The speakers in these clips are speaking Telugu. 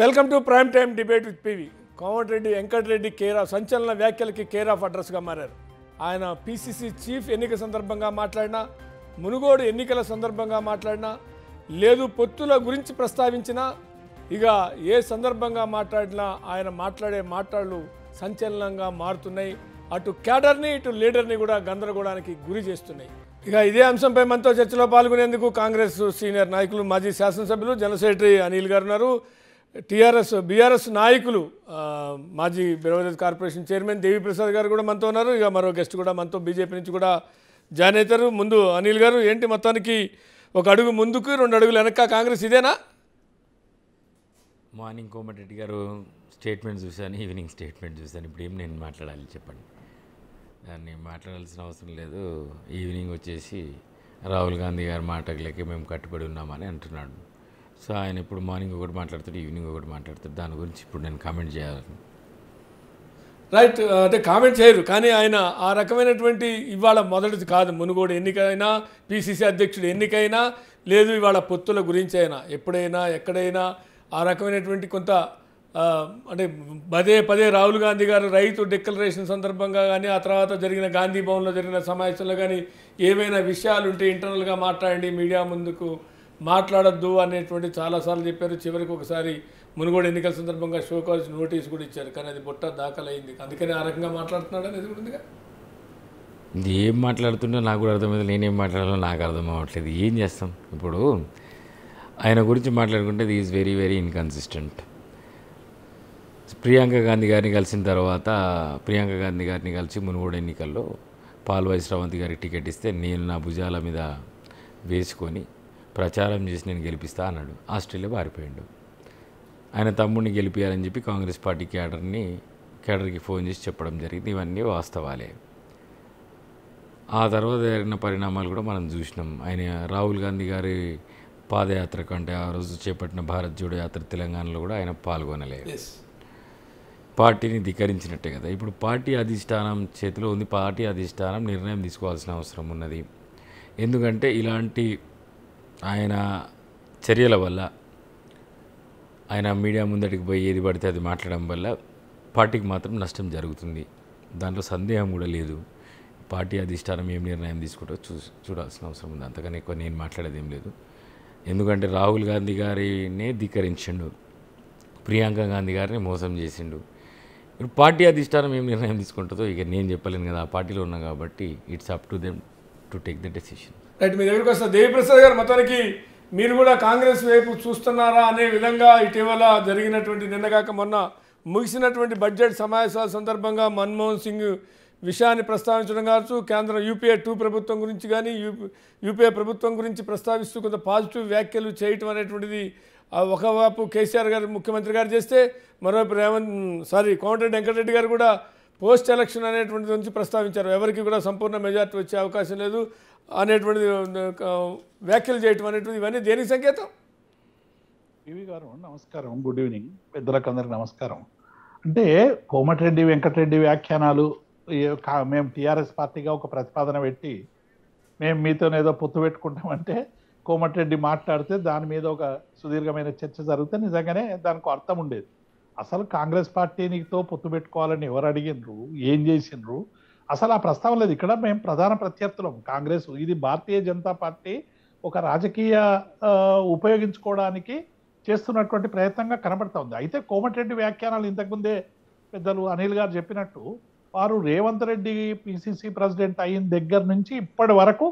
Welcome to prime time debate with PV Komatireddy Venkatreddy కేరా సంచలన వ్యాఖ్యలకి కేర్ ఆఫ్ అడ్రస్గా మారారు ఆయన పీసీసీ చీఫ్ ఎన్నిక సందర్భంగా మాట్లాడినా మునుగోడు ఎన్నికల సందర్భంగా మాట్లాడినా లేదు పొత్తుల గురించి ప్రస్తావించినా ఇక ఏ సందర్భంగా మాట్లాడినా ఆయన మాట్లాడే మాటలు సంచలనంగా మారుతున్నాయి అటు క్యాడర్ని ఇటు లీడర్ని కూడా గందరగోళానికి గురి చేస్తున్నాయి ఇక ఇదే అంశంపై మనతో చర్చలో పాల్గొనేందుకు కాంగ్రెస్ సీనియర్ నాయకులు మాజీ శాసనసభ్యులు జనసేట్రి అనిల్ గారు ఉన్నారు టీఆర్ఎస్ బీఆర్ఎస్ నాయకులు మాజీ బెరవరేజ్ కార్పొరేషన్ చైర్మన్ దేవిప్రసాద్ గారు కూడా మనతో ఉన్నారు ఇక మరో గెస్ట్ కూడా మనతో బీజేపీ నుంచి కూడా జాయిన్ అవుతారు ముందు అనిల్ గారు ఏంటి మొత్తానికి ఒక అడుగు ముందుకు రెండు అడుగులు వెనక కాంగ్రెస్ ఇదేనా మార్నింగ్ కోమటిరెడ్డి గారు స్టేట్మెంట్ చూశాను ఈవినింగ్ స్టేట్మెంట్ చూశాను ఇప్పుడు ఏం నేను మాట్లాడాలి చెప్పండి దాన్ని మాట్లాడాల్సిన అవసరం లేదు ఈవినింగ్ వచ్చేసి రాహుల్ గాంధీ గారి మాటలకి మేము కట్టుబడి ఉన్నామని అంటున్నాడు సో ఆయన ఇప్పుడు మార్నింగ్ ఒకటి మాట్లాడతాడు ఈవినింగ్ ఒకటి మాట్లాడతాడు దాని గురించి ఇప్పుడు నేను కామెంట్ చేయాలి రైట్ అంటే కామెంట్ చేయరు కానీ ఆయన ఆ రకమైనటువంటి ఇవాళ మొదటిది కాదు మునుగోడు ఎన్నికైనా పిసిసి అధ్యక్షుడు ఎన్నికైనా లేదు ఇవాళ పొత్తుల గురించి అయినా ఎప్పుడైనా ఎక్కడైనా ఆ రకమైనటువంటి కొంత అంటే పదే పదే రాహుల్ గాంధీ గారు రైతు డిక్లరేషన్ సందర్భంగా కానీ ఆ తర్వాత జరిగిన గాంధీ భవన్లో జరిగిన సమావేశంలో కానీ ఏమైనా విషయాలు ఉంటే ఇంటర్నల్గా మాట్లాడండి మీడియా ముందుకు మాట్లాడద్దు అనేటువంటి చాలాసార్లు చెప్పారు చివరికి ఒకసారి మునుగోడు ఎన్నికల సందర్భంగా షో కాల్స్ నోటీస్ కూడా ఇచ్చారు కానీ అది బుట్ట దాఖలైంది అందుకని ఆ రకంగా మాట్లాడుతున్నాడు అనేది కూడా ఉందిగా ఏం మాట్లాడుతుండో నాకు కూడా అర్థమైంది నేనేం మాట్లాడాలో నాకు అర్థం అవ్వట్లేదు ఏం చేస్తాం ఇప్పుడు ఆయన గురించి మాట్లాడుకుంటే is very very inconsistent Priyanka Gandhi గారిని కలిసిన తర్వాత ప్రియాంక గాంధీ గారిని కలిసి మునుగోడు ఎన్నికల్లో పాల్వాయి శ్రవంతి గారికి టికెట్ ఇస్తే నేను నా భుజాల మీద వేసుకొని ప్రచారం చేసి నేను గెలిపిస్తా అన్నాడు ఆస్ట్రేలియా పారిపోయాడు ఆయన తమ్ముడిని గెలిపించాలని చెప్పి కాంగ్రెస్ పార్టీ క్యాడర్ని క్యాడర్కి ఫోన్ చేసి చెప్పడం జరిగింది ఇవన్నీ వాస్తవాలే ఆ తర్వాత జరిగిన పరిణామాలు కూడా మనం చూసినాం ఆయన రాహుల్ గాంధీ గారి పాదయాత్ర కంటే ఆ రోజు చేపట్టిన భారత్ జోడో యాత్ర తెలంగాణలో కూడా ఆయన పాల్గొనలేదు పార్టీని ధిక్కరించినట్టే కదా ఇప్పుడు పార్టీ అధిష్టానం చేతిలో ఉంది పార్టీ అధిష్టానం నిర్ణయం తీసుకోవాల్సిన అవసరం ఉన్నది ఎందుకంటే ఇలాంటి ఆయన చర్యల వల్ల ఆయన మీడియా ముందటికి పోయి ఏది పడితే అది మాట్లాడడం వల్ల పార్టీకి మాత్రం నష్టం జరుగుతుంది దాంట్లో సందేహం కూడా లేదు పార్టీ అధిష్టానం ఏం నిర్ణయం తీసుకుంటో చూ చూడాల్సిన అవసరం ఉంది అంతకని ఎక్కువ నేను మాట్లాడేది ఏం లేదు ఎందుకంటే రాహుల్ గాంధీ గారినే ధిక్కరించిండు ప్రియాంక గాంధీ గారిని మోసం చేసిండు ఇప్పుడు పార్టీ అధిష్టానం ఏం నిర్ణయం తీసుకుంటుందో ఇక నేను చెప్పలేను కదా ఆ పార్టీలో ఉన్నా కాబట్టి it's up to them to take the decision right మీ దగ్గరికి వస్తే దేవిప్రసాద్ గారు మొత్తానికి మీరు కూడా కాంగ్రెస్ వైపు చూస్తున్నారా అనే విధంగా ఇటీవల జరిగినటువంటి నిన్నగాక మొన్న ముగిసినటువంటి బడ్జెట్ సమావేశాల సందర్భంగా మన్మోహన్ సింగ్ విషయాన్ని ప్రస్తావించడం కావచ్చు కేంద్ర యూపీఏ టూ ప్రభుత్వం గురించి కానీ యూపీఏ ప్రభుత్వం గురించి ప్రస్తావిస్తూ కొంత పాజిటివ్ వ్యాఖ్యలు చేయటం అనేటువంటిది ఒకవైపు కేసీఆర్ గారు ముఖ్యమంత్రి గారు చేస్తే మరోవైపు రేవంత్ సారీ కోమటిరెడ్డి వెంకటరెడ్డి గారు కూడా పోస్ట్ ఎలక్షన్ అనేటువంటి గురించి ప్రస్తావించారు ఎవరికి కూడా సంపూర్ణ మెజార్టీ వచ్చే అవకాశం లేదు అనేటువంటిది వ్యాఖ్యలు చేయటం అనేటువంటి ఇవన్నీ దేనికి సంకేతం పివి గారు నమస్కారం గుడ్ ఈవినింగ్ పెద్దలకు అందరికి నమస్కారం అంటే కోమటిరెడ్డి వెంకటరెడ్డి వ్యాఖ్యానాలు మేము టీఆర్ఎస్ పార్టీగా ఒక ప్రతిపాదన పెట్టి మేము మీతో ఏదో పొత్తు పెట్టుకుంటామంటే కోమటిరెడ్డి మాట్లాడితే దాని మీద ఒక సుదీర్ఘమైన చర్చ జరిగితే నిజంగానే దానికి అర్థం ఉండేది అసలు కాంగ్రెస్ పార్టీనితో పొత్తు పెట్టుకోవాలని ఎవరు అడిగినరు ఏం చేసినరు అసలు ఆ ప్రస్తావన లేదు ఇక్కడ మేము ప్రధాన ప్రత్యర్థులం కాంగ్రెస్ ఇది భారతీయ జనతా పార్టీ ఒక రాజకీయ ఉపయోగించుకోవడానికి చేస్తున్నటువంటి ప్రయత్నంగా కనబడతా ఉంది అయితే కోమటిరెడ్డి వ్యాఖ్యానాలు ఇంతకుముందే పెద్దలు అనిల్ గారు చెప్పినట్టు వారు రేవంత్ రెడ్డి పిసిసి ప్రెసిడెంట్ అయిన దగ్గర నుంచి ఇప్పటి వరకు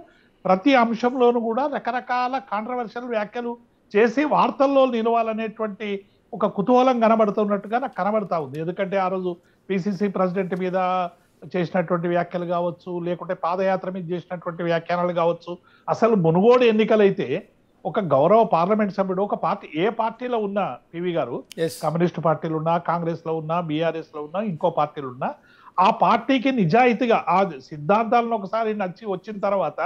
ప్రతి అంశంలోనూ కూడా రకరకాల కాంట్రవర్షియల్ వ్యాఖ్యలు చేసి వార్తల్లో నిలవాలనేటువంటి ఒక కుతూహలం కనబడుతున్నట్టుగా నాకు కనబడతా ఉంది ఎందుకంటే ఆ రోజు పిసిసి ప్రెసిడెంట్ మీద చేసినటువంటి వ్యాఖ్యలు కావచ్చు లేకుంటే పాదయాత్ర మీద చేసినటువంటి వ్యాఖ్యానాలు కావచ్చు అసలు మునుగోడు ఎన్నికలైతే ఒక గౌరవ పార్లమెంట్ సభ్యుడు ఒక పార్టీ ఏ పార్టీలో ఉన్నా పివి గారు కమ్యూనిస్ట్ పార్టీలు ఉన్నా కాంగ్రెస్ లో ఉన్నా బీఆర్ఎస్ లో ఉన్నా ఇంకో పార్టీలు ఉన్నా ఆ పార్టీకి నిజాయితీగా ఆ సిద్ధాంతాలను ఒకసారి నచ్చి వచ్చిన తర్వాత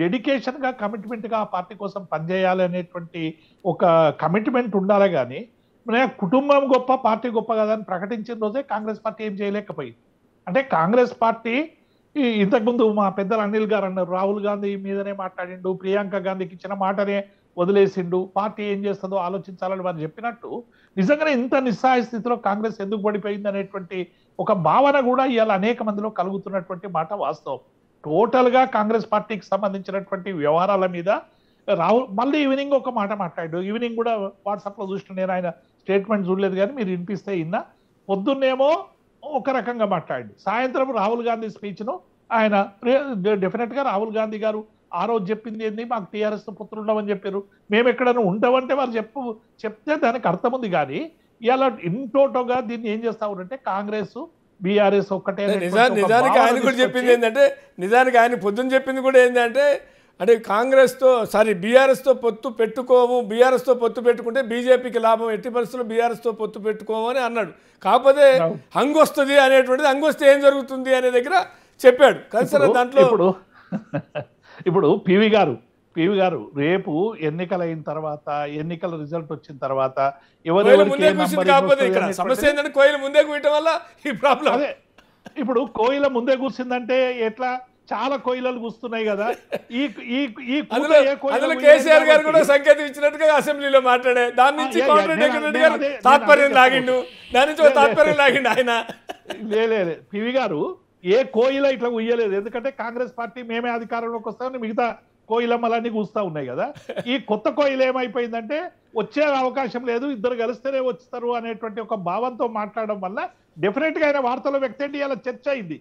డెడికేషన్ గా కమిట్మెంట్ గా ఆ పార్టీ కోసం పనిచేయాలి అనేటువంటి ఒక కమిట్మెంట్ ఉండాలి కానీ కుటుంబం గొప్ప పార్టీ గొప్ప కదా అని ప్రకటించిన రోజే కాంగ్రెస్ పార్టీ ఏం చేయలేకపోయింది అంటే కాంగ్రెస్ పార్టీ ఇంతకుముందు మా పెద్దలు అనిల్ గారు అన్నారు రాహుల్ గాంధీ మీదనే మాట్లాడిండు ప్రియాంక గాంధీకి ఇచ్చిన మాటనే వదిలేసిండు పార్టీ ఏం చేస్తుందో ఆలోచించాలని వారు చెప్పినట్టు నిజంగానే ఇంత నిస్సహాయ స్థితిలో కాంగ్రెస్ ఎందుకు పడిపోయింది అనేటువంటి ఒక భావన కూడా ఇవాళ అనేక మందిలో కలుగుతున్నటువంటి మాట వాస్తవం టోటల్గా కాంగ్రెస్ పార్టీకి సంబంధించినటువంటి వ్యవహారాల మీద రాహుల్ మళ్ళీ ఈవినింగ్ ఒక మాట మాట్లాడు ఈవినింగ్ కూడా వాట్సాప్లో చూసిన నేను ఆయన స్టేట్మెంట్ చూడలేదు కానీ మీరు వినిపిస్తే ఇన్నా పొద్దున్నేమో ఒక రకంగా మాట్లాడింది సాయంత్రం రాహుల్ గాంధీ స్పీచ్ను ఆయన డెఫినెట్గా రాహుల్ గాంధీ గారు ఆ రోజు చెప్పింది ఏంది మాకు టీఆర్ఎస్ పుత్రులు ఉండమని చెప్పారు మేము ఎక్కడైనా ఉండమంటే వారు చెప్పు చెప్తే దానికి అర్థం ఉంది కానీ ఇలా ఇంటోటోగా దీన్ని ఏం చేస్తా ఉంటే కాంగ్రెస్ బీఆర్ఎస్ ఒక్కటే నిజానికి ఆయన కూడా చెప్పింది ఏంటంటే నిజానికి ఆయన పొద్దున్న చెప్పింది కూడా ఏంటంటే అంటే కాంగ్రెస్తో సారీ బీఆర్ఎస్తో పొత్తు పెట్టుకోము బీఆర్ఎస్తో పొత్తు పెట్టుకుంటే బీజేపీకి లాభం ఎట్టి పరిస్థితుల్లో బీఆర్ఎస్తో పొత్తు పెట్టుకోము అని అన్నాడు కాకపోతే హంగు వస్తుంది అనేటువంటిది హంగు వస్తే ఏం జరుగుతుంది అనే దగ్గర చెప్పాడు కలిసిన దాంట్లో ఇప్పుడు ఇప్పుడు పివి గారు పివి గారు రేపు ఎన్నికలు అయిన తర్వాత ఎన్నికల రిజల్ట్ వచ్చిన తర్వాత ముందే కాకపోతే ఇక్కడ సమస్య ఏంటంటే కోయిల ముందే కూయటం వల్ల ఈ ప్రాబ్లం అదే ఇప్పుడు కోయిల ముందే కూర్చిందంటే ఎట్లా చాలా కోయిలలు కూస్తున్నాయి కదా ఈ అందులో కేసీఆర్ గారు కూడా సంకేతం ఇచ్చినట్టుగా అసెంబ్లీలో మాట్లాడే దాని నుంచి తాత్పర్యం లాగిండు దాని నుంచి తాత్పర్యం లాగిండు ఆయన లేదు పివి గారు ఏ కోయిల ఇట్లా ఉయ్యలేదు ఎందుకంటే కాంగ్రెస్ పార్టీ మేమే అధికారంలోకి వస్తామని మిగతా కోయిలమ్మలన్నీ కూస్తా ఉన్నాయి కదా ఈ కొత్త కోయిలు ఏమైపోయిందంటే వచ్చే అవకాశం లేదు ఇద్దరు కలిస్తేనే వస్తారు అనేటువంటి ఒక భావంతో మాట్లాడడం వల్ల డెఫినెట్ గా ఆయన వార్తల్లో వ్యక్తి అంటే చర్చ అయింది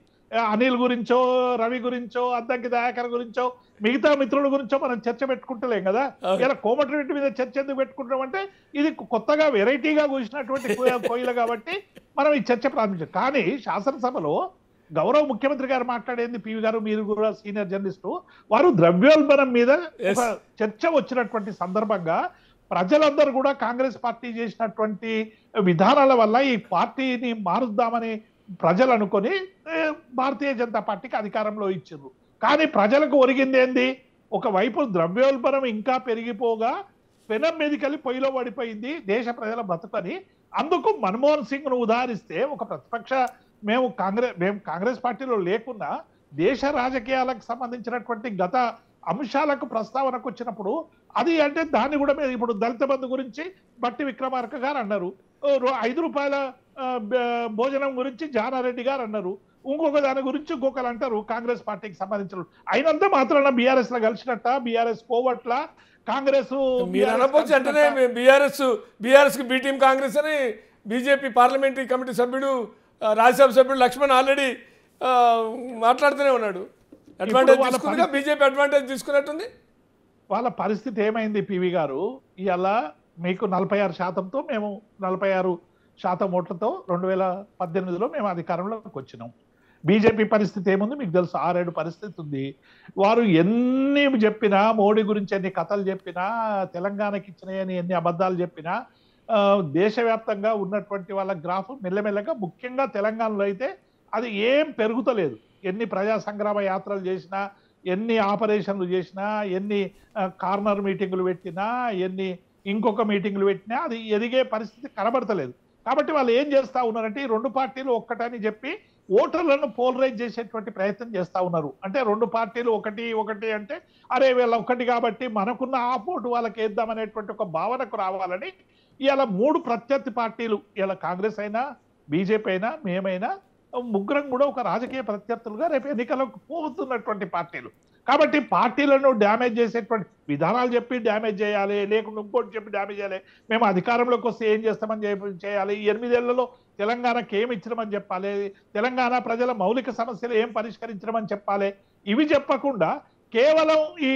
అనిల్ గురించో రవి గురించో అద్దంకి దయాకర్ గురించో మిగతా మిత్రుల గురించో మనం చర్చ పెట్టుకుంటలేం కదా ఇలా రెడ్డి మీద చర్చ ఎందుకు పెట్టుకుంటాం అంటే ఇది కొత్తగా వెరైటీగా కూసినటువంటి కోయిల కాబట్టి మనం ఈ చర్చ ప్రారంభించాం కానీ శాసనసభలో గౌరవ ముఖ్యమంత్రి గారు మాట్లాడేది పివి గారు మీరు కూడా సీనియర్ జర్నలిస్టు వారు ద్రవ్యోల్బణం మీద ఒక చర్చ వచ్చినటువంటి సందర్భంగా ప్రజలందరూ కూడా కాంగ్రెస్ పార్టీ చేసినటువంటి విధానాల వల్ల ఈ పార్టీని మారుద్దామని ప్రజలు అనుకొని భారతీయ జనతా పార్టీకి అధికారంలో ఇచ్చిండ్రు కానీ ప్రజలకు ఒరిగింది ఏంది ఒకవైపు ద్రవ్యోల్బణం ఇంకా పెరిగిపోగా పెనం మీద కలిపి పొయ్యిలో పడిపోయింది దేశ ప్రజల బ్రతకని అందుకు మన్మోహన్ సింగ్ను ఉదాహరిస్తే ఒక ప్రతిపక్ష మేము కాంగ్రెస్ మేము కాంగ్రెస్ పార్టీలో లేకున్నా దేశ రాజకీయాలకు సంబంధించినటువంటి గత అంశాలకు ప్రస్తావనకు వచ్చినప్పుడు అది అంటే దాన్ని కూడా మీరు ఇప్పుడు దళిత బంధు గురించి బట్టి విక్రమార్క గారు అన్నారు ఐదు రూపాయల భోజనం గురించి జానారెడ్డి గారు అన్నారు ఇంకొక దాని గురించి ఇంకొకరు అంటారు కాంగ్రెస్ పార్టీకి సంబంధించిన అయినంత మాత్రాన బీఆర్ఎస్ లో కలిసినట్ట బీఆర్ఎస్ పోవట్ల కాంగ్రెస్ మీరు అంటేనే బీఆర్ఎస్ బీఆర్ఎస్ కి బీటీఎం కాంగ్రెస్ అని బీజేపీ పార్లమెంటరీ కమిటీ సభ్యుడు రాజ్యసభ సభ్యుడు లక్ష్మణ్ ఆల్రెడీ మాట్లాడుతూనే ఉన్నాడు అడ్వాంటేజ్ తీసుకుందిగా బీజేపీ అడ్వాంటేజ్ తీసుకున్నట్టుంది వాళ్ళ పరిస్థితి ఏమైంది పివి గారు ఇలా మీకు నలభై ఆరు శాతంతో మేము నలభై ఆరు శాతం ఓట్లతో రెండు వేల పద్దెనిమిదిలో మేము అధికారంలోకి వచ్చినాం బీజేపీ పరిస్థితి ఏముంది మీకు తెలుసు ఆరేడు పరిస్థితి ఉంది వారు ఎన్ని చెప్పినా మోడీ గురించి ఎన్ని కథలు చెప్పినా తెలంగాణకి ఇచ్చినాయని ఎన్ని అబద్ధాలు చెప్పినా దేశవ్యాప్తంగా ఉన్నటువంటి వాళ్ళ గ్రాఫ్ మెల్లమెల్లగా ముఖ్యంగా తెలంగాణలో అయితే అది ఏం పెరుగుతలేదు ఎన్ని ప్రజా సంగ్రామ యాత్రలు చేసినా ఎన్ని ఆపరేషన్లు చేసినా ఎన్ని కార్నర్ మీటింగులు పెట్టినా ఎన్ని ఇంకొక మీటింగులు పెట్టినా అది ఎదిగే పరిస్థితి కనబడతలేదు కాబట్టి వాళ్ళు ఏం చేస్తా ఉన్నారంటే ఈ రెండు పార్టీలు ఒక్కటని చెప్పి ఓటర్లను పోలరైజ్ చేసేటువంటి ప్రయత్నం చేస్తా ఉన్నారు అంటే రెండు పార్టీలు ఒకటి ఒకటి అంటే అరే వీళ్ళ ఒకటి కాబట్టి మనకున్న ఆ ఓటు వాళ్ళకి వేద్దామనేటువంటి ఒక భావనకు రావాలని ఇలా మూడు ప్రత్యర్థి పార్టీలు ఇలా కాంగ్రెస్ అయినా బీజేపీ అయినా మేమైనా ముగ్గురం కూడా ఒక రాజకీయ ప్రత్యర్థులుగా రేపు ఎన్నికలకు పోతున్నటువంటి పార్టీలు కాబట్టి పార్టీలను డ్యామేజ్ చేసేటువంటి విధానాలు చెప్పి డ్యామేజ్ చేయాలి లేకుండా ఇంకోటి చెప్పి డ్యామేజ్ చేయాలి మేము అధికారంలోకి వస్తే ఏం చేస్తామని చెప్పి చేయాలి ఎనిమిదేళ్లలో తెలంగాణకి ఏమి ఇచ్చినామని చెప్పాలి తెలంగాణ ప్రజల మౌలిక సమస్యలు ఏం పరిష్కరించడమని చెప్పాలి ఇవి చెప్పకుండా కేవలం ఈ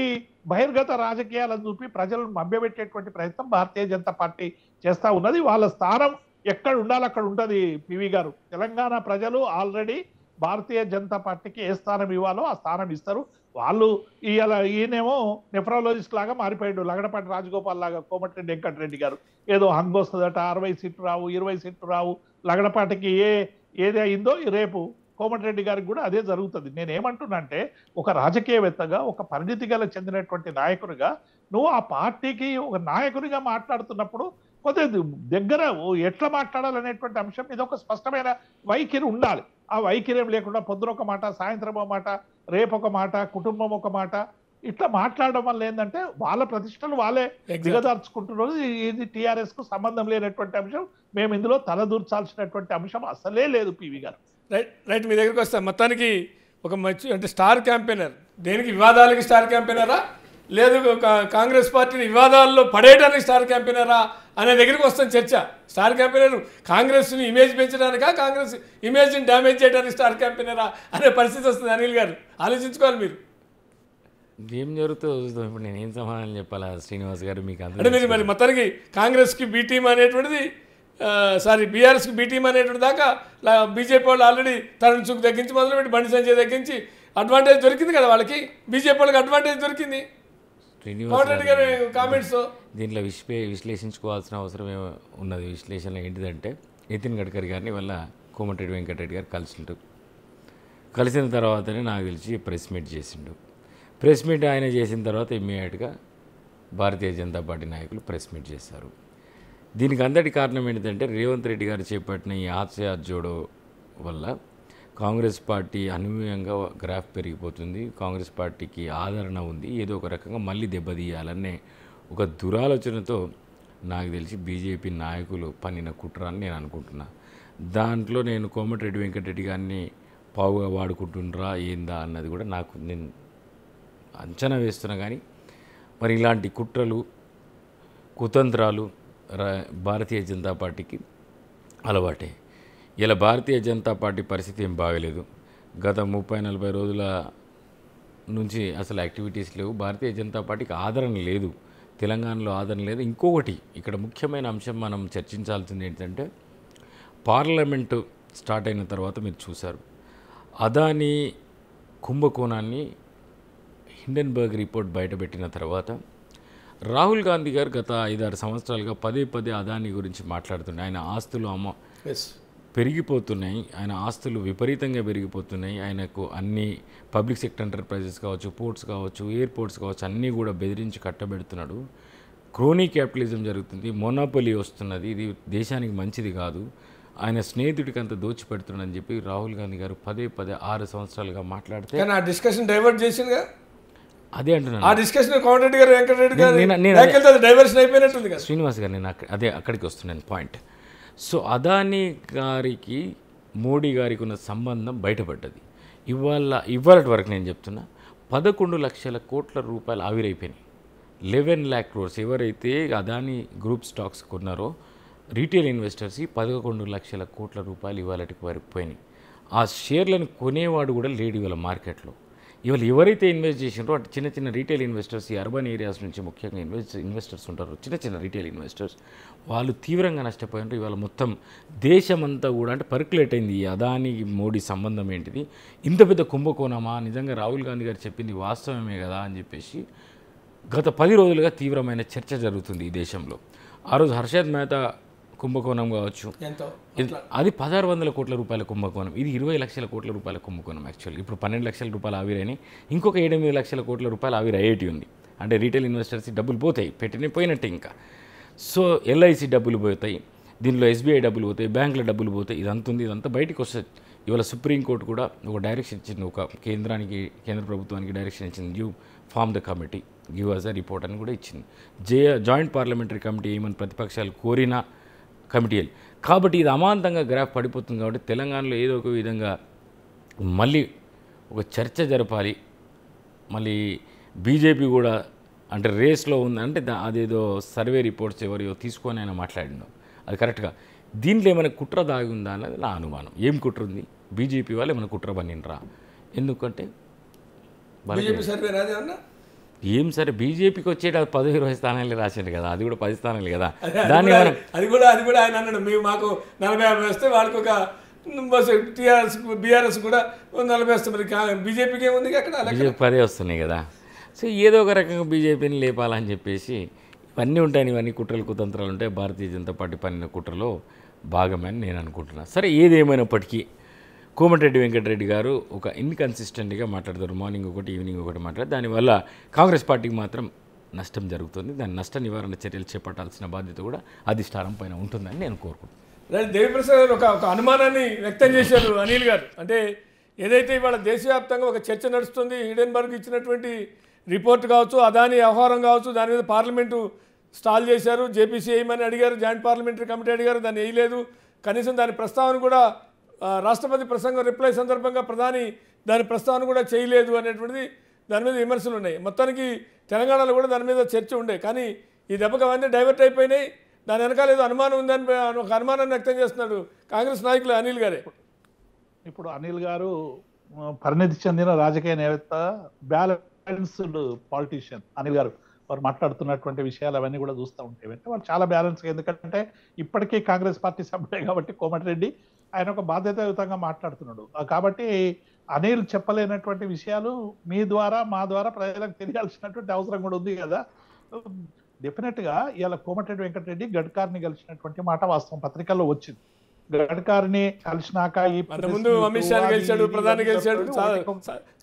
బహిర్గత రాజకీయాలను చూపి ప్రజలను మభ్యపెట్టేటువంటి ప్రయత్నం భారతీయ జనతా పార్టీ చేస్తూ ఉన్నది వాళ్ళ స్థానం ఎక్కడ ఉండాలి అక్కడ ఉంటుంది పివి గారు తెలంగాణ ప్రజలు ఆల్రెడీ భారతీయ జనతా పార్టీకి ఏ స్థానం ఇవ్వాలో ఆ స్థానం ఇస్తారు వాళ్ళు ఇవాళ ఈయనేమో నెఫ్రాలజిస్ట్ లాగా మారిపోయాడు లగడపాటి రాజగోపాల్ లాగా కోమటిరెడ్డి వెంకటరెడ్డి గారు ఏదో హంగు వస్తుందట అరవై సీట్లు రావు ఇరవై సీట్లు రావు లగడపాటికి ఏ ఏది అయిందో రేపు కోమటిరెడ్డి గారికి కూడా అదే జరుగుతుంది నేనేమంటున్నా అంటే ఒక రాజకీయవేత్తగా ఒక పరిణితి గల చెందినటువంటి నాయకునిగా నువ్వు ఆ పార్టీకి ఒక నాయకునిగా మాట్లాడుతున్నప్పుడు పోతే దగ్గర ఎట్లా మాట్లాడాలనేటువంటి అంశం మీద ఒక స్పష్టమైన వైఖరి ఉండాలి ఆ వైఖరి లేకుండా పొద్దున ఒక మాట సాయంత్రం ఒక మాట రేపు ఒక మాట కుటుంబం ఒక మాట ఇట్లా మాట్లాడడం వల్ల ఏంటంటే వాళ్ళ ప్రతిష్టలు వాళ్ళే దిగదార్చుకుంటున్నారు ఇది టీఆర్ఎస్ కు సంబంధం లేనటువంటి అంశం మేము ఇందులో తలదూర్చాల్సినటువంటి అంశం అసలే లేదు పివి గారు రైట్ రైట్ మీ దగ్గరికి వస్తాం మొత్తానికి ఒక మంచి అంటే స్టార్ క్యాంపెయినర్ దేనికి వివాదాలకి స్టార్ క్యాంపెయినరా లేదు కాంగ్రెస్ పార్టీని వివాదాల్లో పడేయడానికి స్టార్ క్యాంపెయినరా అనే దగ్గరికి వస్తాను చర్చ స్టార్ క్యాంపెయినర్ కాంగ్రెస్ని ఇమేజ్ పెంచడానికా కాంగ్రెస్ ఇమేజ్ని డ్యామేజ్ చేయడానికి స్టార్ క్యాంపెయినరా అనే పరిస్థితి వస్తుంది అనిల్ గారు ఆలోచించుకోవాలి మీరు ఏం జరుగుతుందో చూస్తాం ఇప్పుడు నేను సమాధానం చెప్పాలా శ్రీనివాస్ గారు మీకు అంటే మీరు మరి మొత్తానికి కాంగ్రెస్కి బీ టీం అనేటువంటిది సారీ బీఆర్ఎస్కి బీ టీం అనేటువంటి దాకా బీజేపీ వాళ్ళు ఆల్రెడీ తరుణ్ చుక్ తగ్గించి మొదలుపెట్టి బండి సంజయ్ తగ్గించి అడ్వాంటేజ్ దొరికింది కదా వాళ్ళకి బీజేపీ వాళ్ళకి అడ్వాంటేజ్ దొరికింది కామెంట్స్ దీంట్లో విశ్వే విశ్లేషించుకోవాల్సిన అవసరం ఉన్నది విశ్లేషణ ఏంటిదంటే నితిన్ గడ్కరీ గారిని వల్ల కోమటిరెడ్డి వెంకటరెడ్డి గారు కలిసిండు కలిసిన తర్వాతనే నాకు తెలిసి ప్రెస్ మీట్ చేసిండు ప్రెస్ మీట్ ఆయన చేసిన తర్వాత ఇమ్మీడియట్గా భారతీయ జనతా పార్టీ నాయకులు ప్రెస్ మీట్ చేశారు దీనికి అందరి కారణం ఏంటంటే రేవంత్ రెడ్డి గారు చేపట్టిన ఈ జోడో వల్ల కాంగ్రెస్ పార్టీ అన్వయంగా గ్రాఫ్ పెరిగిపోతుంది కాంగ్రెస్ పార్టీకి ఆదరణ ఉంది ఏదో ఒక రకంగా మళ్ళీ దెబ్బతీయాలనే ఒక దురాలోచనతో నాకు తెలిసి బీజేపీ నాయకులు పన్నిన కుట్రాన్ని నేను అనుకుంటున్నా దాంట్లో నేను కోమటిరెడ్డి వెంకటరెడ్డి గారిని పావుగా వాడుకుంటుండ్రా ఏందా అన్నది కూడా నాకు నేను అంచనా వేస్తున్నా కానీ మరి ఇలాంటి కుట్రలు కుతంత్రాలు భారతీయ జనతా పార్టీకి అలవాటే ఇలా భారతీయ జనతా పార్టీ పరిస్థితి ఏం బాగలేదు గత ముప్పై నలభై రోజుల నుంచి అసలు యాక్టివిటీస్ లేవు భారతీయ జనతా పార్టీకి ఆదరణ లేదు తెలంగాణలో ఆదరణ లేదు ఇంకొకటి ఇక్కడ ముఖ్యమైన అంశం మనం చర్చించాల్సింది ఏంటంటే పార్లమెంటు స్టార్ట్ అయిన తర్వాత మీరు చూశారు అదానీ కుంభకోణాన్ని హిండెన్బర్గ్ రిపోర్ట్ బయటపెట్టిన తర్వాత రాహుల్ గాంధీ గారు గత ఐదారు సంవత్సరాలుగా పదే పదే అదాని గురించి మాట్లాడుతుండే ఆయన ఆస్తులు అమ్మ పెరిగిపోతున్నాయి ఆయన ఆస్తులు విపరీతంగా పెరిగిపోతున్నాయి ఆయనకు అన్ని పబ్లిక్ సెక్టర్ ఎంటర్ప్రైజెస్ కావచ్చు పోర్ట్స్ కావచ్చు ఎయిర్పోర్ట్స్ కావచ్చు అన్నీ కూడా బెదిరించి కట్టబెడుతున్నాడు క్రోనీ క్యాపిటలిజం జరుగుతుంది మొనాపొలి వస్తున్నది ఇది దేశానికి మంచిది కాదు ఆయన స్నేహితుడికి అంత దోచిపెడుతున్నాడని చెప్పి రాహుల్ గాంధీ గారు పదే పదే ఆరు సంవత్సరాలుగా మాట్లాడితే ఆ డిస్కషన్ డైవర్ట్ చేసిందిగా అదే అంటున్నాను ఆ డిస్కషన్ కోమటిరెడ్డి గారు వెంకటరెడ్డి గారు డైవర్షన్ అయిపోయినట్టుగా శ్రీనివాస్ గారు నేను అదే అక్కడికి వస్తున్నాను పాయింట్ సో అదానీ గారికి మోడీ గారికి ఉన్న సంబంధం బయటపడ్డది ఇవాళ ఇవాళ వరకు నేను చెప్తున్నా పదకొండు లక్షల కోట్ల రూపాయలు ఆవిరైపోయినాయి లెవెన్ ల్యాక్ క్రోర్స్ ఎవరైతే అదానీ గ్రూప్ స్టాక్స్ కొన్నారో రీటైల్ ఇన్వెస్టర్స్కి పదకొండు లక్షల కోట్ల రూపాయలు ఇవాళకి వారికి పోయినాయి ఆ షేర్లను కొనేవాడు కూడా లేడు ఇవాళ మార్కెట్లో ఇవాళ ఎవరైతే ఇన్వెస్ట్ చేసినారో అంటే చిన్న చిన్న రీటైల్ ఇన్వెస్టర్స్ ఈ అర్బన్ ఏరియాస్ నుంచి ముఖ్యంగా ఇన్వెస్ట్ ఇన్వెస్టర్స్ ఉంటారు చిన్న చిన్న రీటైల్ ఇన్వెస్టర్స్ వాళ్ళు తీవ్రంగా నష్టపోయినారు ఇవాళ మొత్తం దేశమంతా కూడా అంటే పర్క్యులేట్ అయింది ఈ అదాని మోడీ సంబంధం ఏంటిది ఇంత పెద్ద కుంభకోణమా నిజంగా రాహుల్ గాంధీ గారు చెప్పింది వాస్తవమే కదా అని చెప్పేసి గత పది రోజులుగా తీవ్రమైన చర్చ జరుగుతుంది ఈ దేశంలో ఆ రోజు హర్షద్ మెహతా కుంభకోణం కావచ్చు అది పదహారు వందల కోట్ల రూపాయల కుంభకోణం ఇది ఇరవై లక్షల కోట్ల రూపాయల కుంభకోణం యాక్చువల్లీ ఇప్పుడు పన్నెండు లక్షల రూపాయలు ఆవిరైన ఇంకొక ఏడెనిమిది లక్షల కోట్ల రూపాయలు ఆవిరి ఐఐటి ఉంది అంటే రీటైల్ ఇన్వెస్టర్స్ డబ్బులు పోతాయి పెట్టిన పోయినట్టే ఇంకా సో ఎల్ఐసి డబ్బులు పోతాయి దీనిలో ఎస్బీఐ డబ్బులు పోతాయి బ్యాంకుల డబ్బులు పోతాయి ఇదంతా ఉంది ఇదంతా బయటకు వస్తుంది ఇవాళ సుప్రీంకోర్టు కూడా ఒక డైరెక్షన్ ఇచ్చింది ఒక కేంద్రానికి కేంద్ర ప్రభుత్వానికి డైరెక్షన్ ఇచ్చింది give form the committee give us a report అని కూడా ఇచ్చింది జే జాయింట్ పార్లమెంటరీ కమిటీ ఏమని ప్రతిపక్షాలు కోరినా కమిటీలు కాబట్టి ఇది అమాంతంగా గ్రాఫ్ పడిపోతుంది కాబట్టి తెలంగాణలో ఏదో ఒక విధంగా మళ్ళీ ఒక చర్చ జరపాలి మళ్ళీ బీజేపీ కూడా అంటే రేస్లో ఉంది అంటే అదేదో సర్వే రిపోర్ట్స్ ఎవరియో తీసుకొని ఆయన మాట్లాడినాం అది కరెక్ట్గా దీంట్లో ఏమైనా కుట్ర దాగి ఉందా అన్నది నా అనుమానం ఏం కుట్ర ఉంది బీజేపీ వాళ్ళు ఏమైనా కుట్ర పన్నిండ్రా ఎందుకంటే బీజేపీ సర్వే ఏం సరే బీజేపీకి వచ్చేట పది ఇరవై స్థానాలు రాసింది కదా అది కూడా పది స్థానాలు కదా దాన్ని అది కూడా అది కూడా ఆయన అన్నాడు మేము మాకు నలభై యాభై వస్తే వాళ్ళకి ఒక టీఆర్ఎస్ బీఆర్ఎస్ కూడా నలభై వస్తుంది బీజేపీకి ఏముంది అక్కడ బీజేపీ పదే వస్తున్నాయి కదా సో ఏదో ఒక రకంగా బీజేపీని లేపాలని చెప్పేసి ఇవన్నీ ఉంటాయి ఇవన్నీ కుట్రలు కుతంత్రాలు ఉంటాయి భారతీయ జనతా పార్టీ పనిన కుట్రలో భాగమని నేను అనుకుంటున్నాను సరే ఏదేమైనప్పటికీ కోమటిరెడ్డి వెంకటరెడ్డి గారు ఒక ఇన్కన్సిస్టెంట్గా మాట్లాడతారు మార్నింగ్ ఒకటి ఈవినింగ్ ఒకటి మాట్లాడారు దానివల్ల కాంగ్రెస్ పార్టీకి మాత్రం నష్టం జరుగుతుంది దాని నష్ట నివారణ చర్యలు చేపట్టాల్సిన బాధ్యత కూడా అధిష్టానం పైన ఉంటుందని నేను కోరుకుంటున్నాను దేవిప్రసాద్ గారు ఒక అనుమానాన్ని వ్యక్తం చేశారు అనిల్ గారు అంటే ఏదైతే ఇవాళ దేశవ్యాప్తంగా ఒక చర్చ నడుస్తుంది హిడెన్బర్గ్ ఇచ్చినటువంటి రిపోర్ట్ కావచ్చు అదాని వ్యవహారం కావచ్చు దాని మీద పార్లమెంటు స్టాల్ చేశారు జేపీసీ ఏమని అడిగారు జాయింట్ పార్లమెంటరీ కమిటీ అడిగారు దాన్ని వేయలేదు కనీసం దాని ప్రస్తావన కూడా రాష్ట్రపతి ప్రసంగం రిప్లై సందర్భంగా ప్రధాని దాని ప్రస్తావన కూడా చేయలేదు అనేటువంటిది దాని మీద విమర్శలు ఉన్నాయి మొత్తానికి తెలంగాణలో కూడా దాని మీద చర్చ ఉండే కానీ ఈ దెబ్బకి అవన్నీ డైవర్ట్ అయిపోయినాయి దాని వెనకాల ఏదో అనుమానం ఉందని ఒక అనుమానాన్ని వ్యక్తం చేస్తున్నాడు కాంగ్రెస్ నాయకులు అనిల్ గారే ఇప్పుడు అనిల్ గారు పరిణితి చెందిన రాజకీయ నేత బ్యాలెన్స్డ్ పాలిటీషియన్ అనిల్ గారు వారు మాట్లాడుతున్నటువంటి విషయాలు అవన్నీ కూడా చూస్తూ ఉంటాయి అంటే వారు చాలా బ్యాలెన్స్గా ఎందుకంటే ఇప్పటికీ కాంగ్రెస్ పార్టీ సభ్యులే కాబట్టి కోమటిరెడ్డి ఆయన ఒక బాధ్యతాయుతంగా మాట్లాడుతున్నాడు కాబట్టి అనిల్ చెప్పలేనటువంటి విషయాలు మీ ద్వారా మా ద్వారా ప్రజలకు తెలియాల్సినటువంటి అవసరం కూడా ఉంది కదా డెఫినెట్గా ఇలా కోమటిరెడ్డి వెంకటరెడ్డి గడ్కార్ని కలిసినటువంటి మాట వాస్తవం పత్రికల్లో వచ్చింది గడ్కారిని కలిసినాక ముందు అమిత్ షా గెలిచాడు ప్రధాని గెలిచాడు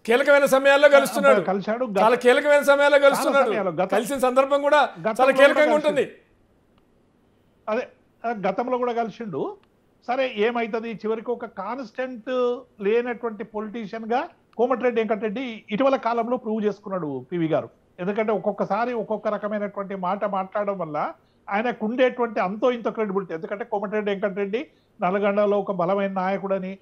కీలకమైన సమయాల్లో కలుస్తున్నాడు కలిశాడు చాలా కీలకమైన సమయాల్లో కలుస్తున్నాడు కలిసిన సందర్భం కూడా చాలా కీలకంగా ఉంటుంది అదే గతంలో కూడా కలిసిండు సరే ఏమవుతుంది చివరికి ఒక కాన్స్టెంట్ లేనటువంటి పొలిటీషియన్గా కోమటిరెడ్డి వెంకటరెడ్డి ఇటీవల కాలంలో ప్రూవ్ చేసుకున్నాడు పివి గారు ఎందుకంటే ఒక్కొక్కసారి ఒక్కొక్క రకమైనటువంటి మాట మాట్లాడడం వల్ల ఆయనకు ఉండేటువంటి అంతో ఇంత క్రెడిబిలిటీ ఎందుకంటే కోమటిరెడ్డి వెంకటరెడ్డి నల్గొండలో ఒక బలమైన నాయకుడని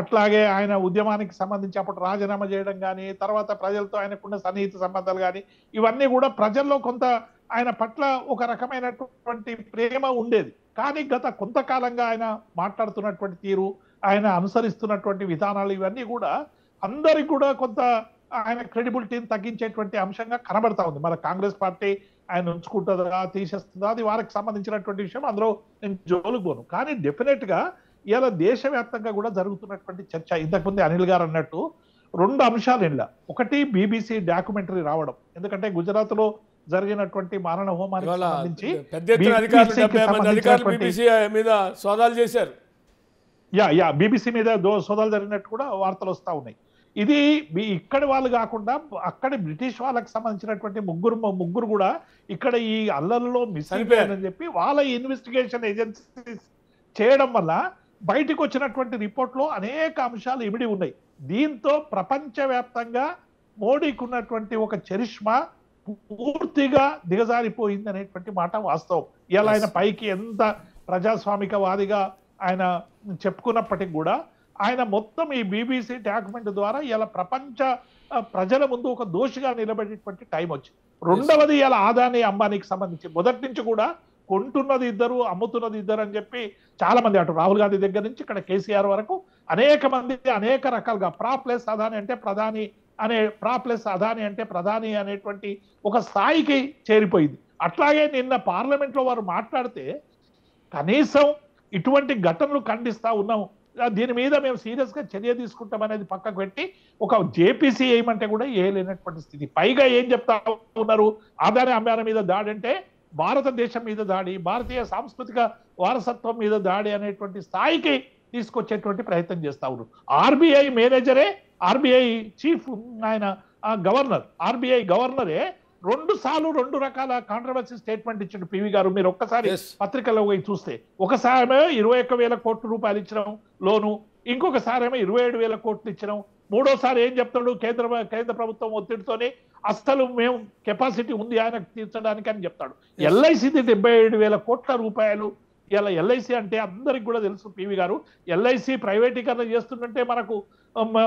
అట్లాగే ఆయన ఉద్యమానికి సంబంధించి అప్పుడు రాజీనామా చేయడం కానీ తర్వాత ప్రజలతో ఆయనకున్న సన్నిహిత సంబంధాలు కానీ ఇవన్నీ కూడా ప్రజల్లో కొంత ఆయన పట్ల ఒక రకమైనటువంటి ప్రేమ ఉండేది కానీ గత కొంతకాలంగా ఆయన మాట్లాడుతున్నటువంటి తీరు ఆయన అనుసరిస్తున్నటువంటి విధానాలు ఇవన్నీ కూడా అందరికి కూడా కొంత ఆయన క్రెడిబిలిటీని తగ్గించేటువంటి అంశంగా కనబడతా ఉంది మన కాంగ్రెస్ పార్టీ ఆయన ఉంచుకుంటుందా తీసేస్తుందా అది వారికి సంబంధించినటువంటి విషయం అందులో నేను జోలుకు పోను కానీ డెఫినెట్గా ఇలా దేశవ్యాప్తంగా కూడా జరుగుతున్నటువంటి చర్చ ఇంతకుముందే అనిల్ గారు అన్నట్టు రెండు అంశాలు ఇలా ఒకటి బీబీసీ డాక్యుమెంటరీ రావడం ఎందుకంటే గుజరాత్లో జరిగినటువంటి మారణ హోమానికి మీద సోదాలు చేశారు యా యా బీబీసీ మీద సోదాలు జరిగినట్టు కూడా వార్తలు వస్తా ఉన్నాయి ఇది ఇక్కడ వాళ్ళు కాకుండా అక్కడ బ్రిటిష్ వాళ్ళకి సంబంధించినటువంటి ముగ్గురు ముగ్గురు కూడా ఇక్కడ ఈ అల్లల్లో మిస్ అయిపోయారని చెప్పి వాళ్ళ ఇన్వెస్టిగేషన్ ఏజెన్సీస్ చేయడం వల్ల బయటకు వచ్చినటువంటి రిపోర్ట్లో అనేక అంశాలు ఇమిడి ఉన్నాయి దీంతో ప్రపంచవ్యాప్తంగా మోడీకి ఉన్నటువంటి ఒక చరిష్మా పూర్తిగా దిగజారిపోయింది అనేటువంటి మాట వాస్తవం ఇలా ఆయన పైకి ఎంత ప్రజాస్వామికవాదిగా ఆయన చెప్పుకున్నప్పటికి కూడా ఆయన మొత్తం ఈ బీబీసీ డాక్యుమెంట్ ద్వారా ఇలా ప్రపంచ ప్రజల ముందు ఒక దోషిగా నిలబడేటువంటి టైం వచ్చింది రెండవది ఇలా ఆదాని అంబానీకి సంబంధించి మొదటి నుంచి కూడా కొంటున్నది ఇద్దరు అమ్ముతున్నది ఇద్దరు అని చెప్పి చాలా మంది అటు రాహుల్ గాంధీ దగ్గర నుంచి ఇక్కడ కేసీఆర్ వరకు అనేక మంది అనేక రకాలుగా ప్రాప్లెస్ అదాని అంటే ప్రధాని అనే ప్రాప్లెస్ అదాని అంటే ప్రధాని అనేటువంటి ఒక స్థాయికి చేరిపోయింది అట్లాగే నిన్న పార్లమెంట్లో వారు మాట్లాడితే కనీసం ఇటువంటి ఘటనలు ఖండిస్తూ ఉన్నాము దీని మీద మేము సీరియస్గా చర్య తీసుకుంటాం అనేది పక్కకు పెట్టి ఒక జేపీసీ ఏమంటే కూడా ఏలేనటువంటి స్థితి పైగా ఏం చెప్తా ఉన్నారు ఆదాని అమ్మాన మీద దాడి అంటే భారతదేశం మీద దాడి భారతీయ సాంస్కృతిక వారసత్వం మీద దాడి అనేటువంటి స్థాయికి తీసుకొచ్చేటువంటి ప్రయత్నం చేస్తా ఉన్నారు ఆర్బీఐ మేనేజరే ఆర్బీఐ చీఫ్ ఆయన గవర్నర్ ఆర్బీఐ గవర్నరే రెండు సార్లు రెండు రకాల కాంట్రవర్సీ స్టేట్మెంట్ ఇచ్చాడు పివి గారు మీరు ఒక్కసారి పత్రికలో పోయి చూస్తే ఒకసారి ఇరవై ఒక్క వేల కోట్ల రూపాయలు ఇచ్చడం లోను ఇంకొకసారి ఏమో ఇరవై ఏడు వేల కోట్లు ఇచ్చడం మూడోసారి ఏం చెప్తాడు కేంద్ర కేంద్ర ప్రభుత్వం ఒత్తిడితోనే అస్సలు మేము కెపాసిటీ ఉంది ఆయనకు తీర్చడానికి అని చెప్తాడు ఎల్ఐసిది డెబ్బై ఏడు వేల కోట్ల రూపాయలు ఇలా ఎల్ఐసి అంటే అందరికి కూడా తెలుసు పివి గారు ఎల్ఐసి ప్రైవేటీకరణ చేస్తుందంటే మనకు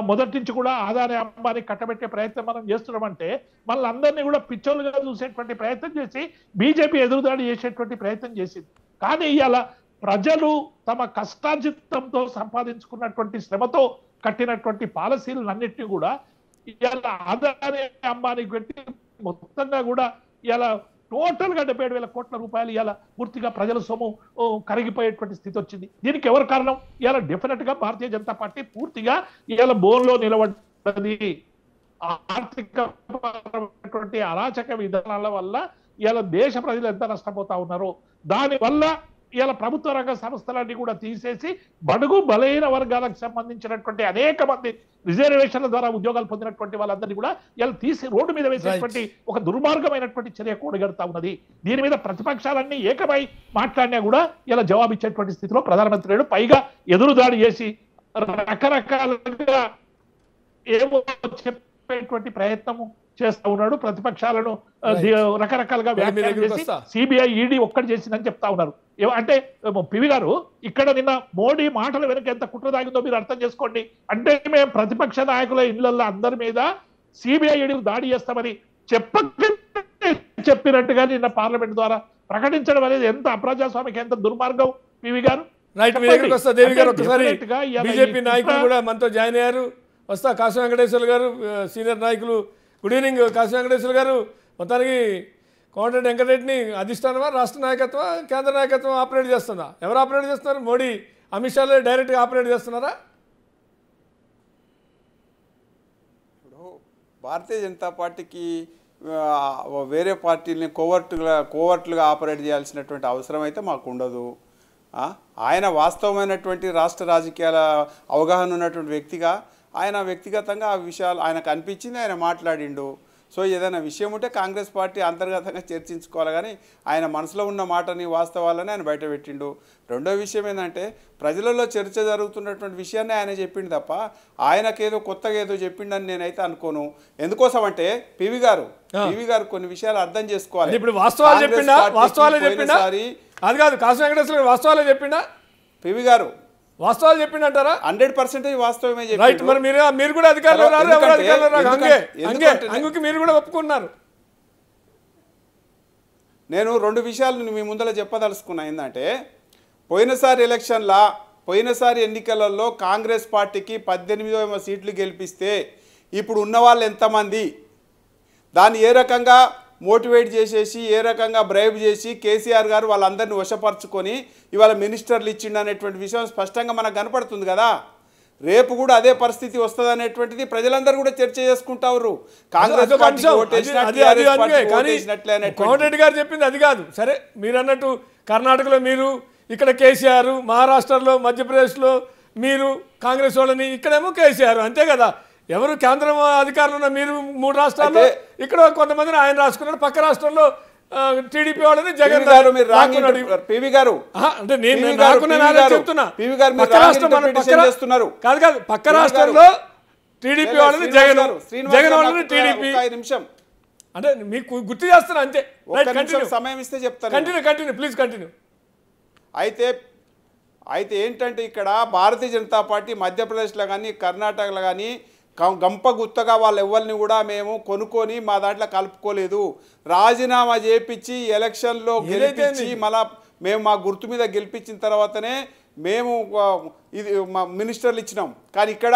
మొదటి నుంచి కూడా ఆదాయ అంబానికి కట్టబెట్టే ప్రయత్నం మనం చేస్తున్నాం అంటే మనల్ని అందరినీ కూడా పిచ్చోలుగా చూసేటువంటి ప్రయత్నం చేసి బీజేపీ ఎదురుదాడి చేసేటువంటి ప్రయత్నం చేసింది కానీ ఇవాళ ప్రజలు తమ కష్టాజితంతో సంపాదించుకున్నటువంటి శ్రమతో కట్టినటువంటి పాలసీలన్నింటినీ కూడా ఇవాళ ఆదాయ అంబానికి పెట్టి మొత్తంగా కూడా ఇలా గా డెబ్బై ఏడు వేల కోట్ల రూపాయలు ఇలా పూర్తిగా ప్రజల సొమ్ము కరిగిపోయేటువంటి స్థితి వచ్చింది దీనికి ఎవరు కారణం ఇలా గా భారతీయ జనతా పార్టీ పూర్తిగా ఇలా లో నిలబడ్డది ఆర్థిక అరాచక విధానాల వల్ల ఇలా దేశ ప్రజలు ఎంత నష్టపోతా ఉన్నారో దానివల్ల ఇలా ప్రభుత్వ రంగ సంస్థలన్నీ కూడా తీసేసి బడుగు బలహీన వర్గాలకు సంబంధించినటువంటి అనేక మంది రిజర్వేషన్ల ద్వారా ఉద్యోగాలు పొందినటువంటి వాళ్ళందరినీ కూడా ఇలా తీసి రోడ్డు మీద వేసేటువంటి ఒక దుర్మార్గమైనటువంటి చర్య కూడగడతా ఉన్నది దీని మీద ప్రతిపక్షాలన్నీ ఏకమై మాట్లాడినా కూడా ఇలా జవాబు స్థితిలో ప్రధానమంత్రి లేడు పైగా ఎదురుదాడి చేసి రకరకాలుగా ఏమో చెప్పేటువంటి ప్రయత్నము చేస్తా ఉన్నాడు ప్రతిపక్షాలను రకరకాలుగా వ్యాఖ్యలు చేసి సిబిఐ ఈడీ ఒక్కటి చేసిందని చెప్తా ఉన్నారు అంటే పివి గారు ఇక్కడ నిన్న మోడీ మాటల వెనక ఎంత కుట్ర దాగిందో మీరు అర్థం చేసుకోండి అంటే మేము ప్రతిపక్ష నాయకుల ఇళ్లలో అందరి మీద సిబిఐ ఈడీలు దాడి చేస్తామని చెప్పకంటే చెప్పినట్టుగా నిన్న పార్లమెంట్ ద్వారా ప్రకటించడం అనేది ఎంత అప్రజాస్వామికి ఎంత దుర్మార్గం పివి గారు రైట్ వస్తా బీజేపీ నాయకులు కూడా మనతో జాయిన్ అయ్యారు వస్తా కాశీ వెంకటేశ్వర గారు సీనియర్ నాయకులు గుడ్ ఈవినింగ్ కాశీ వెంకటేశ్వర గారు మొత్తానికి కోమటిరెడ్డి వెంకటరెడ్డిని అధిష్టానమా రాష్ట్ర నాయకత్వం కేంద్ర నాయకత్వం ఆపరేట్ చేస్తుందా ఎవరు ఆపరేట్ చేస్తున్నారు మోడీ అమిత్ షాలే డైరెక్ట్గా ఆపరేట్ చేస్తున్నారా ఇప్పుడు భారతీయ జనతా పార్టీకి వేరే పార్టీని కోవర్ట్గా కోవర్ట్లుగా ఆపరేట్ చేయాల్సినటువంటి అవసరం అయితే మాకు ఉండదు ఆయన వాస్తవమైనటువంటి రాష్ట్ర రాజకీయాల అవగాహన ఉన్నటువంటి వ్యక్తిగా ఆయన వ్యక్తిగతంగా ఆ విషయాలు ఆయనకు అనిపించింది ఆయన మాట్లాడిండు సో ఏదైనా విషయం ఉంటే కాంగ్రెస్ పార్టీ అంతర్గతంగా చర్చించుకోవాలి కానీ ఆయన మనసులో ఉన్న మాటని వాస్తవాలని ఆయన బయటపెట్టిండు రెండో విషయం ఏంటంటే ప్రజలలో చర్చ జరుగుతున్నటువంటి విషయాన్ని ఆయన చెప్పిండు తప్ప ఆయనకేదో కొత్తగా ఏదో చెప్పిండని నేనైతే అనుకోను ఎందుకోసం అంటే పివి గారు పివి గారు కొన్ని విషయాలు అర్థం చేసుకోవాలి ఇప్పుడు వాస్తవాలు చెప్పిండా వాస్తవాలు చెప్పిండా అది కాదు కాశీ వెంకటేశ్వర వాస్తవాలు చెప్పిండ పివి గారు వాస్తవాలు చెప్పిండంటారా హండ్రెడ్ పర్సెంటేజ్ వాస్తవమే రైట్ మరి మీరు మీరు కూడా అధికారులు రారు మీరు కూడా ఒప్పుకున్నారు నేను రెండు విషయాలు మీ ముందర చెప్పదలుచుకున్నా ఏంటంటే పోయినసారి ఎలక్షన్లా పోయినసారి ఎన్నికలలో కాంగ్రెస్ పార్టీకి పద్దెనిమిదవ సీట్లు గెలిపిస్తే ఇప్పుడు ఉన్న వాళ్ళు ఎంతమంది దాన్ని ఏ రకంగా మోటివేట్ చేసేసి ఏ రకంగా బ్రైబ్ చేసి కేసీఆర్ గారు వాళ్ళందరినీ వశపరచుకొని ఇవాళ మినిస్టర్లు ఇచ్చిండు అనేటువంటి విషయం స్పష్టంగా మనకు కనపడుతుంది కదా రేపు కూడా అదే పరిస్థితి వస్తుంది అనేటువంటిది ప్రజలందరూ కూడా చర్చ చేసుకుంటారు కాంగ్రెస్ కోమటిరెడ్డి గారు చెప్పింది అది కాదు సరే మీరు అన్నట్టు కర్ణాటకలో మీరు ఇక్కడ కేసీఆర్ మహారాష్ట్రలో మధ్యప్రదేశ్లో మీరు కాంగ్రెస్ వాళ్ళని ఇక్కడేమో కేసీఆర్ అంతే కదా ఎవరు కేంద్రం అధికారులు ఉన్న మీరు మూడు రాష్ట్రాల్లో ఇక్కడ కొంతమందిని ఆయన రాసుకున్నారు పక్క రాష్ట్రంలో టీడీపీ వాళ్ళని జగన్ గారు పివి గారు అంటే నేను పివి గారు కాదు కాదు పక్క రాష్ట్రంలో టీడీపీ వాళ్ళని జగన్ జగన్ వాళ్ళని టీడీపీ నిమిషం అంటే మీకు గుర్తు చేస్తున్నా అంతే సమయం ఇస్తే చెప్తాను కంటిన్యూ కంటిన్యూ ప్లీజ్ కంటిన్యూ అయితే అయితే ఏంటంటే ఇక్కడ భారతీయ జనతా పార్టీ మధ్యప్రదేశ్లో కానీ కర్ణాటకలో కానీ గంప గుత్తగా వాళ్ళు ఎవరిని కూడా మేము కొనుక్కొని మా దాంట్లో కలుపుకోలేదు రాజీనామా చేపించి ఎలక్షన్లో గెలిపించి మళ్ళా మేము మా గుర్తు మీద గెలిపించిన తర్వాతనే మేము ఇది మా మినిస్టర్లు ఇచ్చినాం కానీ ఇక్కడ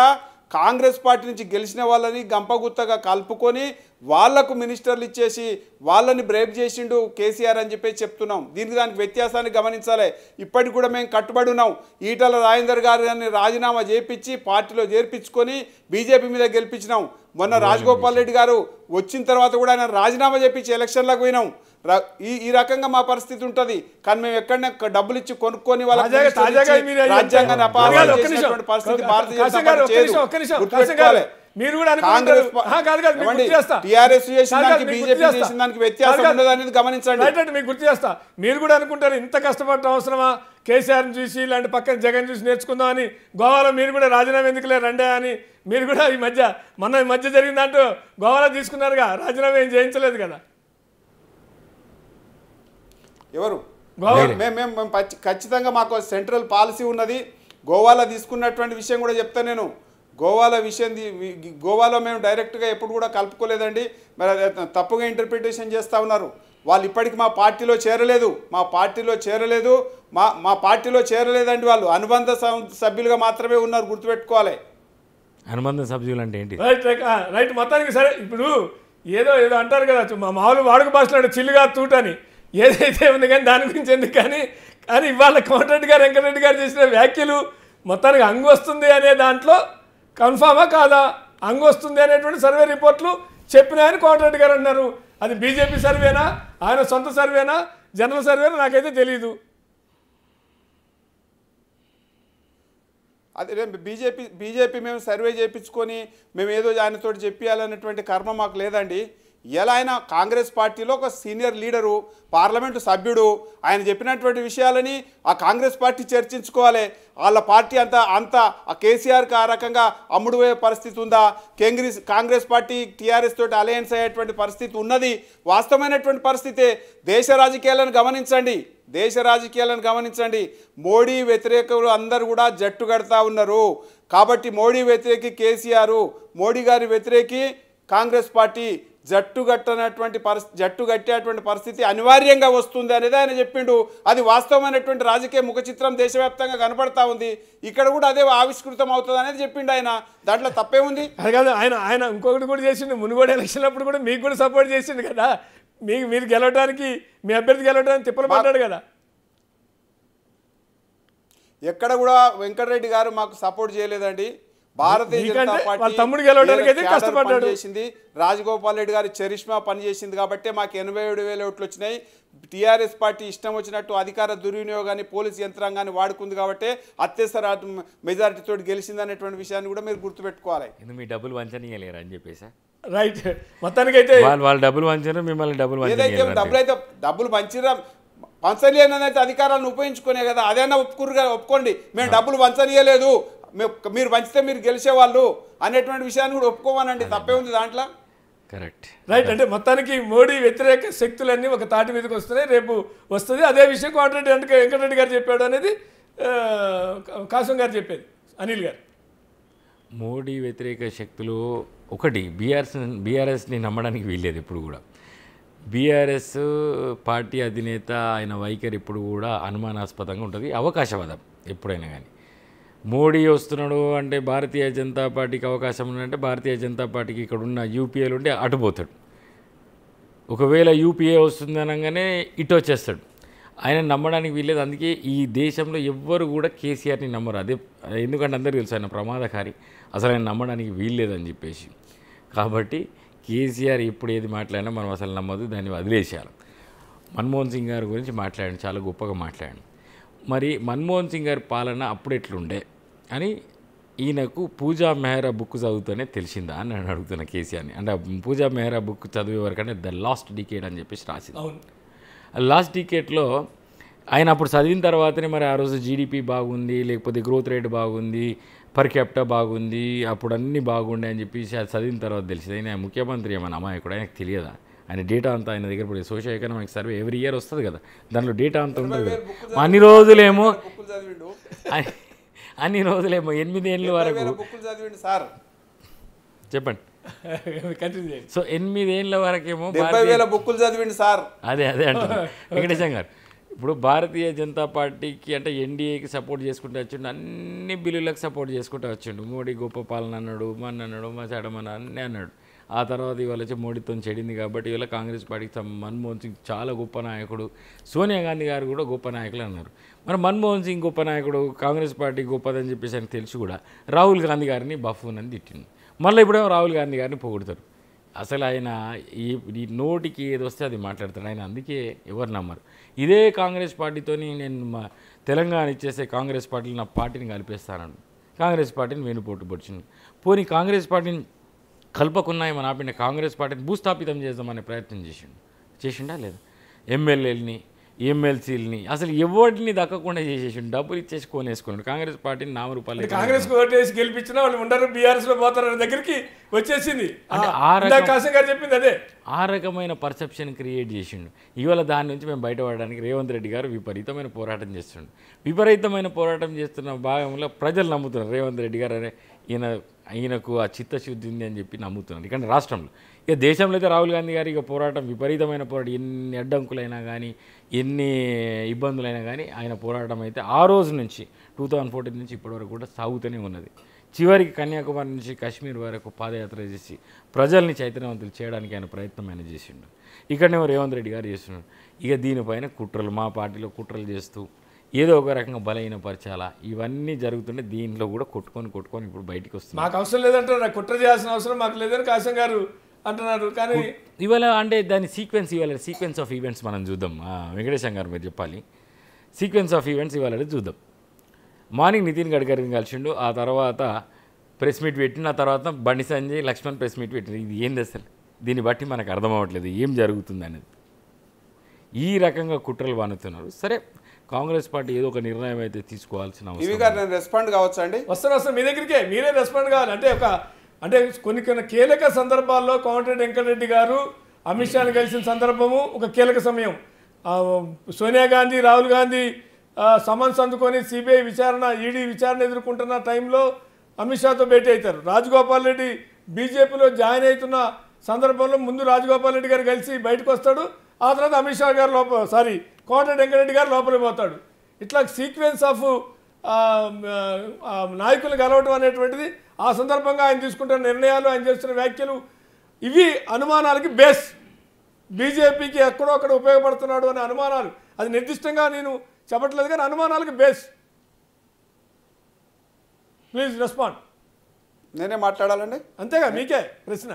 కాంగ్రెస్ పార్టీ నుంచి గెలిచిన వాళ్ళని గంపగుత్తగా కలుపుకొని వాళ్లకు మినిస్టర్లు ఇచ్చేసి వాళ్ళని బ్రేక్ చేసిండు కేసీఆర్ అని చెప్పేసి చెప్తున్నాం దీనికి దానికి వ్యత్యాసాన్ని గమనించాలి ఇప్పటికి కూడా మేము కట్టుబడి ఉన్నాం ఈటల రాజేందర్ గారిని రాజీనామా చేపించి పార్టీలో చేర్పించుకొని బీజేపీ మీద గెలిపించినాం మొన్న రాజగోపాల్ రెడ్డి గారు వచ్చిన తర్వాత కూడా ఆయన రాజీనామా చేపించి ఎలక్షన్లకు పోయినాం ఈ ఈ రకంగా మా పరిస్థితి ఉంటుంది కానీ మేము ఎక్కడైనా డబ్బులు ఇచ్చి కొనుక్కొని రాజ్యాంగాన్ని పరిస్థితి భారతీయ మీరు కూడా కాదు కాదు చేస్తా దానికి వ్యత్యాసం అనేది గమనించండి మీకు గుర్తు మీరు కూడా అనుకుంటారు ఇంత కష్టపడటం అవసరమా కేసీఆర్ చూసి ఇలాంటి పక్కన జగన్ చూసి నేర్చుకుందాం అని గోవాలో మీరు కూడా రాజీనామా ఎందుకులే రండే అని మీరు కూడా ఈ మధ్య మొన్న ఈ మధ్య జరిగిందంటూ గోవాలో తీసుకున్నారుగా రాజీనామా ఏం చేయించలేదు కదా ఎవరు మేము ఖచ్చితంగా మాకు సెంట్రల్ పాలసీ ఉన్నది గోవాలో తీసుకున్నటువంటి విషయం కూడా చెప్తాను నేను గోవాలో విషయం గోవాలో మేము డైరెక్ట్గా ఎప్పుడు కూడా కలుపుకోలేదండి మరి తప్పుగా ఇంటర్ప్రిటేషన్ చేస్తూ ఉన్నారు వాళ్ళు ఇప్పటికి మా పార్టీలో చేరలేదు మా పార్టీలో చేరలేదు మా మా పార్టీలో చేరలేదండి వాళ్ళు అనుబంధ సభ్యులుగా మాత్రమే ఉన్నారు గుర్తుపెట్టుకోవాలి అనుబంధ సభ్యులు అంటే ఏంటి రైట్ రైట్ మొత్తానికి సరే ఇప్పుడు ఏదో ఏదో అంటారు కదా మా మామూలు వాడుక భాషలో చిల్లుగా తూటని ఏదైతే ఉంది కానీ దాని గురించి ఎందుకు కానీ కానీ ఇవాళ కోమటిరెడ్డి గారు వెంకటరెడ్డి గారు చేసిన వ్యాఖ్యలు మొత్తానికి అంగు వస్తుంది అనే దాంట్లో కన్ఫామా కాదా వస్తుంది అనేటువంటి సర్వే రిపోర్ట్లు చెప్పినాయని కోటరెడ్డి గారు అన్నారు అది బీజేపీ సర్వేనా ఆయన సొంత సర్వేనా జనరల్ సర్వేనా నాకైతే తెలియదు అదే బీజేపీ బీజేపీ మేము సర్వే చేయించుకొని మేము ఏదో ఆయనతో చెప్పాలన్నటువంటి కర్మ మాకు లేదండి ఎలా అయినా కాంగ్రెస్ పార్టీలో ఒక సీనియర్ లీడరు పార్లమెంటు సభ్యుడు ఆయన చెప్పినటువంటి విషయాలని ఆ కాంగ్రెస్ పార్టీ చర్చించుకోవాలి వాళ్ళ పార్టీ అంతా అంతా ఆ కేసీఆర్కి ఆ రకంగా అమ్ముడుపోయే పరిస్థితి ఉందా కేంగ్రీస్ కాంగ్రెస్ పార్టీ టీఆర్ఎస్ తోటి అలయన్స్ అయ్యేటువంటి పరిస్థితి ఉన్నది వాస్తవమైనటువంటి పరిస్థితే దేశ రాజకీయాలను గమనించండి దేశ రాజకీయాలను గమనించండి మోడీ వ్యతిరేకులు అందరూ కూడా జట్టు కడతా ఉన్నారు కాబట్టి మోడీ వ్యతిరేకి కేసీఆర్ మోడీ గారి వ్యతిరేకి కాంగ్రెస్ పార్టీ జట్టు కట్టనటువంటి పరిస్థితి జట్టు కట్టేటువంటి పరిస్థితి అనివార్యంగా వస్తుంది అనేది ఆయన చెప్పిండు అది వాస్తవమైనటువంటి రాజకీయ ముఖ చిత్రం దేశవ్యాప్తంగా కనపడతా ఉంది ఇక్కడ కూడా అదే ఆవిష్కృతం అవుతుంది అనేది చెప్పిండు ఆయన దాంట్లో తప్పే ఉంది అది కాదు ఆయన ఆయన ఇంకొకటి కూడా చేసిండు మునుగోడు ఎలక్షన్ అప్పుడు కూడా మీకు కూడా సపోర్ట్ చేసిండు కదా మీకు మీరు గెలవడానికి మీ అభ్యర్థి గెలవడానికి తిప్పలు పడ్డాడు కదా ఎక్కడ కూడా వెంకటరెడ్డి గారు మాకు సపోర్ట్ చేయలేదండి భారతీయ తమ్ముడు రాజగోపాల్ రెడ్డి గారి చరిష్మా పనిచేసింది కాబట్టి మాకు ఎనభై ఏడు వేల ఓట్లు వచ్చినాయి టీఆర్ఎస్ పార్టీ ఇష్టం వచ్చినట్టు అధికార దుర్వినియోగాన్ని పోలీసు యంత్రాంగాన్ని వాడుకుంది కాబట్టి అత్యసర మెజారిటీతో గెలిచింది అనేటువంటి విషయాన్ని కూడా మీరు గుర్తుపెట్టుకోవాలి మీ డబ్బులు వంచనీయలేరు అని చెప్పేసి రైట్ మొత్తానికి అయితే వాళ్ళు డబ్బులు వంచారు మిమ్మల్ని డబ్బులు ఏదైతే డబ్బులు అయితే డబ్బులు పంచలేనైతే అధికారాన్ని ఉపయోగించుకునే కదా అదైనా ఒప్పుకురుగా ఒప్పుకోండి మేము డబ్బులు పంచనీయలేదు మీరు పంచితే మీరు గెలిచే వాళ్ళు అనేటువంటి విషయాన్ని కూడా ఒప్పుకోవాలండి తప్పే ఉంది దాంట్లో కరెక్ట్ రైట్ అంటే మొత్తానికి మోడీ వ్యతిరేక శక్తులన్నీ ఒక తాటి మీదకి వస్తున్నాయి రేపు వస్తుంది అదే విషయం కోటరెడ్డి అంటే వెంకటరెడ్డి గారు చెప్పాడు అనేది కాసం గారు చెప్పేది అనిల్ గారు మోడీ వ్యతిరేక శక్తులు ఒకటి బీఆర్ఎస్ బీఆర్ఎస్ని నమ్మడానికి వీల్లేదు ఇప్పుడు కూడా బీఆర్ఎస్ పార్టీ అధినేత ఆయన వైఖరి ఇప్పుడు కూడా అనుమానాస్పదంగా ఉంటుంది అవకాశవాదం ఎప్పుడైనా కానీ మోడీ వస్తున్నాడు అంటే భారతీయ జనతా పార్టీకి అవకాశం ఉందంటే భారతీయ జనతా పార్టీకి ఇక్కడ ఉన్న యూపీఏలు ఉంటే అటుపోతాడు ఒకవేళ యూపీఏ వస్తుంది అనగానే ఇటు వచ్చేస్తాడు ఆయన నమ్మడానికి వీల్లేదు అందుకే ఈ దేశంలో ఎవ్వరు కూడా కేసీఆర్ని నమ్మరు అదే ఎందుకంటే అందరికీ తెలుసు ఆయన ప్రమాదకారి అసలు ఆయన నమ్మడానికి వీల్లేదని చెప్పేసి కాబట్టి కేసీఆర్ ఎప్పుడు ఏది మాట్లాడినా మనం అసలు నమ్మదు దాన్ని వదిలేసేయాలి మన్మోహన్ సింగ్ గారి గురించి మాట్లాడండి చాలా గొప్పగా మాట్లాడాను మరి మన్మోహన్ సింగ్ గారి పాలన అప్పుడు ఎట్లుండే అని ఈయనకు పూజా మెహ్రా బుక్ చదువుతూనే తెలిసిందా అని నేను అడుగుతున్న కేసీఆర్ని అంటే పూజా మెహ్రా బుక్ చదివే వరకు అంటే ద లాస్ట్ డికేట్ అని చెప్పేసి రాసింది లాస్ట్ డికేట్లో ఆయన అప్పుడు చదివిన తర్వాతనే మరి ఆ రోజు జీడిపి బాగుంది లేకపోతే గ్రోత్ రేట్ బాగుంది పర్ క్యాప్టా బాగుంది అప్పుడు అన్నీ బాగుండే అని చెప్పేసి అది చదివిన తర్వాత తెలిసింది ఆయన ముఖ్యమంత్రి ఏమైనా అమాయకుడు ఆయనకు తెలియదా ఆయన డేటా అంతా ఆయన దగ్గర పడి social economic survey every year వస్తుంది కదా దానిలో డేటా అంతా ఉంటుంది అన్ని రోజులేమో అన్ని రోజులేమో ఎనిమిది ఏళ్ళ వరకు సార్ చెప్పండి సో ఏళ్ళ వరకేమో వేల బుక్కులు చదివిండి సార్ అదే అదే అంటే వెంకటేశం గారు ఇప్పుడు భారతీయ జనతా పార్టీకి అంటే ఎన్డీఏకి సపోర్ట్ చేసుకుంటూ వచ్చిండు అన్ని బిల్లులకు సపోర్ట్ చేసుకుంటూ వచ్చిండు మోడీ గొప్ప పాలన అన్నాడు మన అన్నాడు మా చెడమన అన్నీ అన్నాడు ఆ తర్వాత ఇవాళ వచ్చి మోడీతో చెడింది కాబట్టి ఇవాళ కాంగ్రెస్ పార్టీకి మన్మోహన్ సింగ్ చాలా గొప్ప నాయకుడు సోనియా గాంధీ గారు కూడా గొప్ప నాయకులు అన్నారు మరి మన్మోహన్ సింగ్ గొప్ప నాయకుడు కాంగ్రెస్ పార్టీ గొప్పదని చెప్పేసి అని తెలిసి కూడా రాహుల్ గాంధీ గారిని బఫూన్ అని తిట్టింది మళ్ళీ ఇప్పుడేమో రాహుల్ గాంధీ గారిని పొగుడతారు అసలు ఆయన ఈ ఈ నోటికి ఏది వస్తే అది మాట్లాడతాడు ఆయన అందుకే ఎవరు నమ్మరు ఇదే కాంగ్రెస్ పార్టీతోని నేను మా తెలంగాణ ఇచ్చేసే కాంగ్రెస్ పార్టీలు నా పార్టీని కలిపేస్తానని కాంగ్రెస్ పార్టీని వెనుపోటు పొడిచింది పోనీ కాంగ్రెస్ పార్టీని కల్పకున్నాయి మన ఆపిన కాంగ్రెస్ పార్టీని భూస్థాపితం చేద్దామనే ప్రయత్నం చేసిండు చేసిండా లేదా ఎమ్మెల్యేలని ఎమ్మెల్సీలని అసలు ఎవరిని దక్కకుండా చేసేసిండు డబ్బులు ఇచ్చేసి కొనేసుకున్నాడు కాంగ్రెస్ పార్టీని నామ రూపాయలు కాంగ్రెస్ ఓటేసి గెలిపించినా వాళ్ళు ఉండరు బీఆర్ఎస్లో పోతారన్న పోతారు దగ్గరికి వచ్చేసింది చెప్పింది అదే ఆ రకమైన పర్సెప్షన్ క్రియేట్ చేసిండు ఇవాళ దాని నుంచి మేము బయటపడడానికి రేవంత్ రెడ్డి గారు విపరీతమైన పోరాటం చేస్తుండే విపరీతమైన పోరాటం చేస్తున్న భాగంలో ప్రజలు నమ్ముతున్నారు రేవంత్ రెడ్డి గారు అనే ఈయన ఆయనకు ఆ చిత్తశుద్ధి ఉంది అని చెప్పి నమ్ముతున్నాను ఎందుకంటే రాష్ట్రంలో ఇక దేశంలో అయితే రాహుల్ గాంధీ గారి ఇక పోరాటం విపరీతమైన పోరాటం ఎన్ని అడ్డంకులైనా కానీ ఎన్ని ఇబ్బందులైనా కానీ ఆయన పోరాటం అయితే ఆ రోజు నుంచి టూ థౌజండ్ ఫోర్టీన్ నుంచి ఇప్పటివరకు కూడా సాగుతూనే ఉన్నది చివరికి కన్యాకుమారి నుంచి కాశ్మీర్ వరకు పాదయాత్ర చేసి ప్రజల్ని చైతన్యవంతులు చేయడానికి ఆయన ప్రయత్నం ఆయన చేసిండు ఇక్కడనే రేవంత్ రెడ్డి గారు చేస్తున్నాడు ఇక దీనిపైన కుట్రలు మా పార్టీలో కుట్రలు చేస్తూ ఏదో ఒక రకంగా బలహీన పరచాలా ఇవన్నీ జరుగుతుంటే దీంట్లో కూడా కొట్టుకొని కొట్టుకొని ఇప్పుడు బయటకు వస్తుంది మాకు అవసరం నాకు కుట్ర చేయాల్సిన అవసరం మాకు లేదని కాశం గారు అంటున్నారు కానీ ఇవాళ అంటే దాని సీక్వెన్స్ ఇవాళ సీక్వెన్స్ ఆఫ్ ఈవెంట్స్ మనం చూద్దాం వెంకటేశం గారు మీరు చెప్పాలి సీక్వెన్స్ ఆఫ్ ఈవెంట్స్ ఇవాళ చూద్దాం మార్నింగ్ నితిన్ గడ్కరీని కలిసిండు ఆ తర్వాత ప్రెస్ మీట్ పెట్టిన తర్వాత బండి సంజయ్ లక్ష్మణ్ ప్రెస్ మీట్ పెట్టిన ఇది ఏంది అసలు దీన్ని బట్టి మనకు అర్థం అవ్వట్లేదు ఏం జరుగుతుంది అనేది ఈ రకంగా కుట్రలు వణుతున్నారు సరే కాంగ్రెస్ పార్టీ ఏదో ఒక నిర్ణయం అయితే తీసుకోవాల్సిన గారు నేను రెస్పాండ్ కావచ్చు అండి వస్తాను వస్తాను మీ దగ్గరికే మీరే రెస్పాండ్ కావాలి అంటే ఒక అంటే కొన్ని కొన్ని కీలక సందర్భాల్లో కోమటిరెడ్డి వెంకటరెడ్డి గారు అమిత్ షాను కలిసిన సందర్భము ఒక కీలక సమయం సోనియా గాంధీ రాహుల్ గాంధీ సమన్స్ అందుకొని సిబిఐ విచారణ ఈడీ విచారణ ఎదుర్కొంటున్న టైంలో అమిత్ షాతో భేటీ అవుతారు రాజగోపాల్ రెడ్డి బీజేపీలో జాయిన్ అవుతున్న సందర్భంలో ముందు రాజగోపాల్ రెడ్డి గారు కలిసి బయటకు వస్తాడు ఆ తర్వాత అమిత్ షా గారు లోప సారీ కోట వెంకటరెడ్డి గారు లోపలికి పోతాడు ఇట్లా సీక్వెన్స్ ఆఫ్ నాయకులు కలవటం అనేటువంటిది ఆ సందర్భంగా ఆయన తీసుకుంటున్న నిర్ణయాలు ఆయన చేస్తున్న వ్యాఖ్యలు ఇవి అనుమానాలకి బేస్ బీజేపీకి ఎక్కడో అక్కడ ఉపయోగపడుతున్నాడు అనే అనుమానాలు అది నిర్దిష్టంగా నేను చెప్పట్లేదు కానీ అనుమానాలకు బేస్ ప్లీజ్ రెస్పాండ్ నేనే మాట్లాడాలండి అంతేగా మీకే ప్రశ్న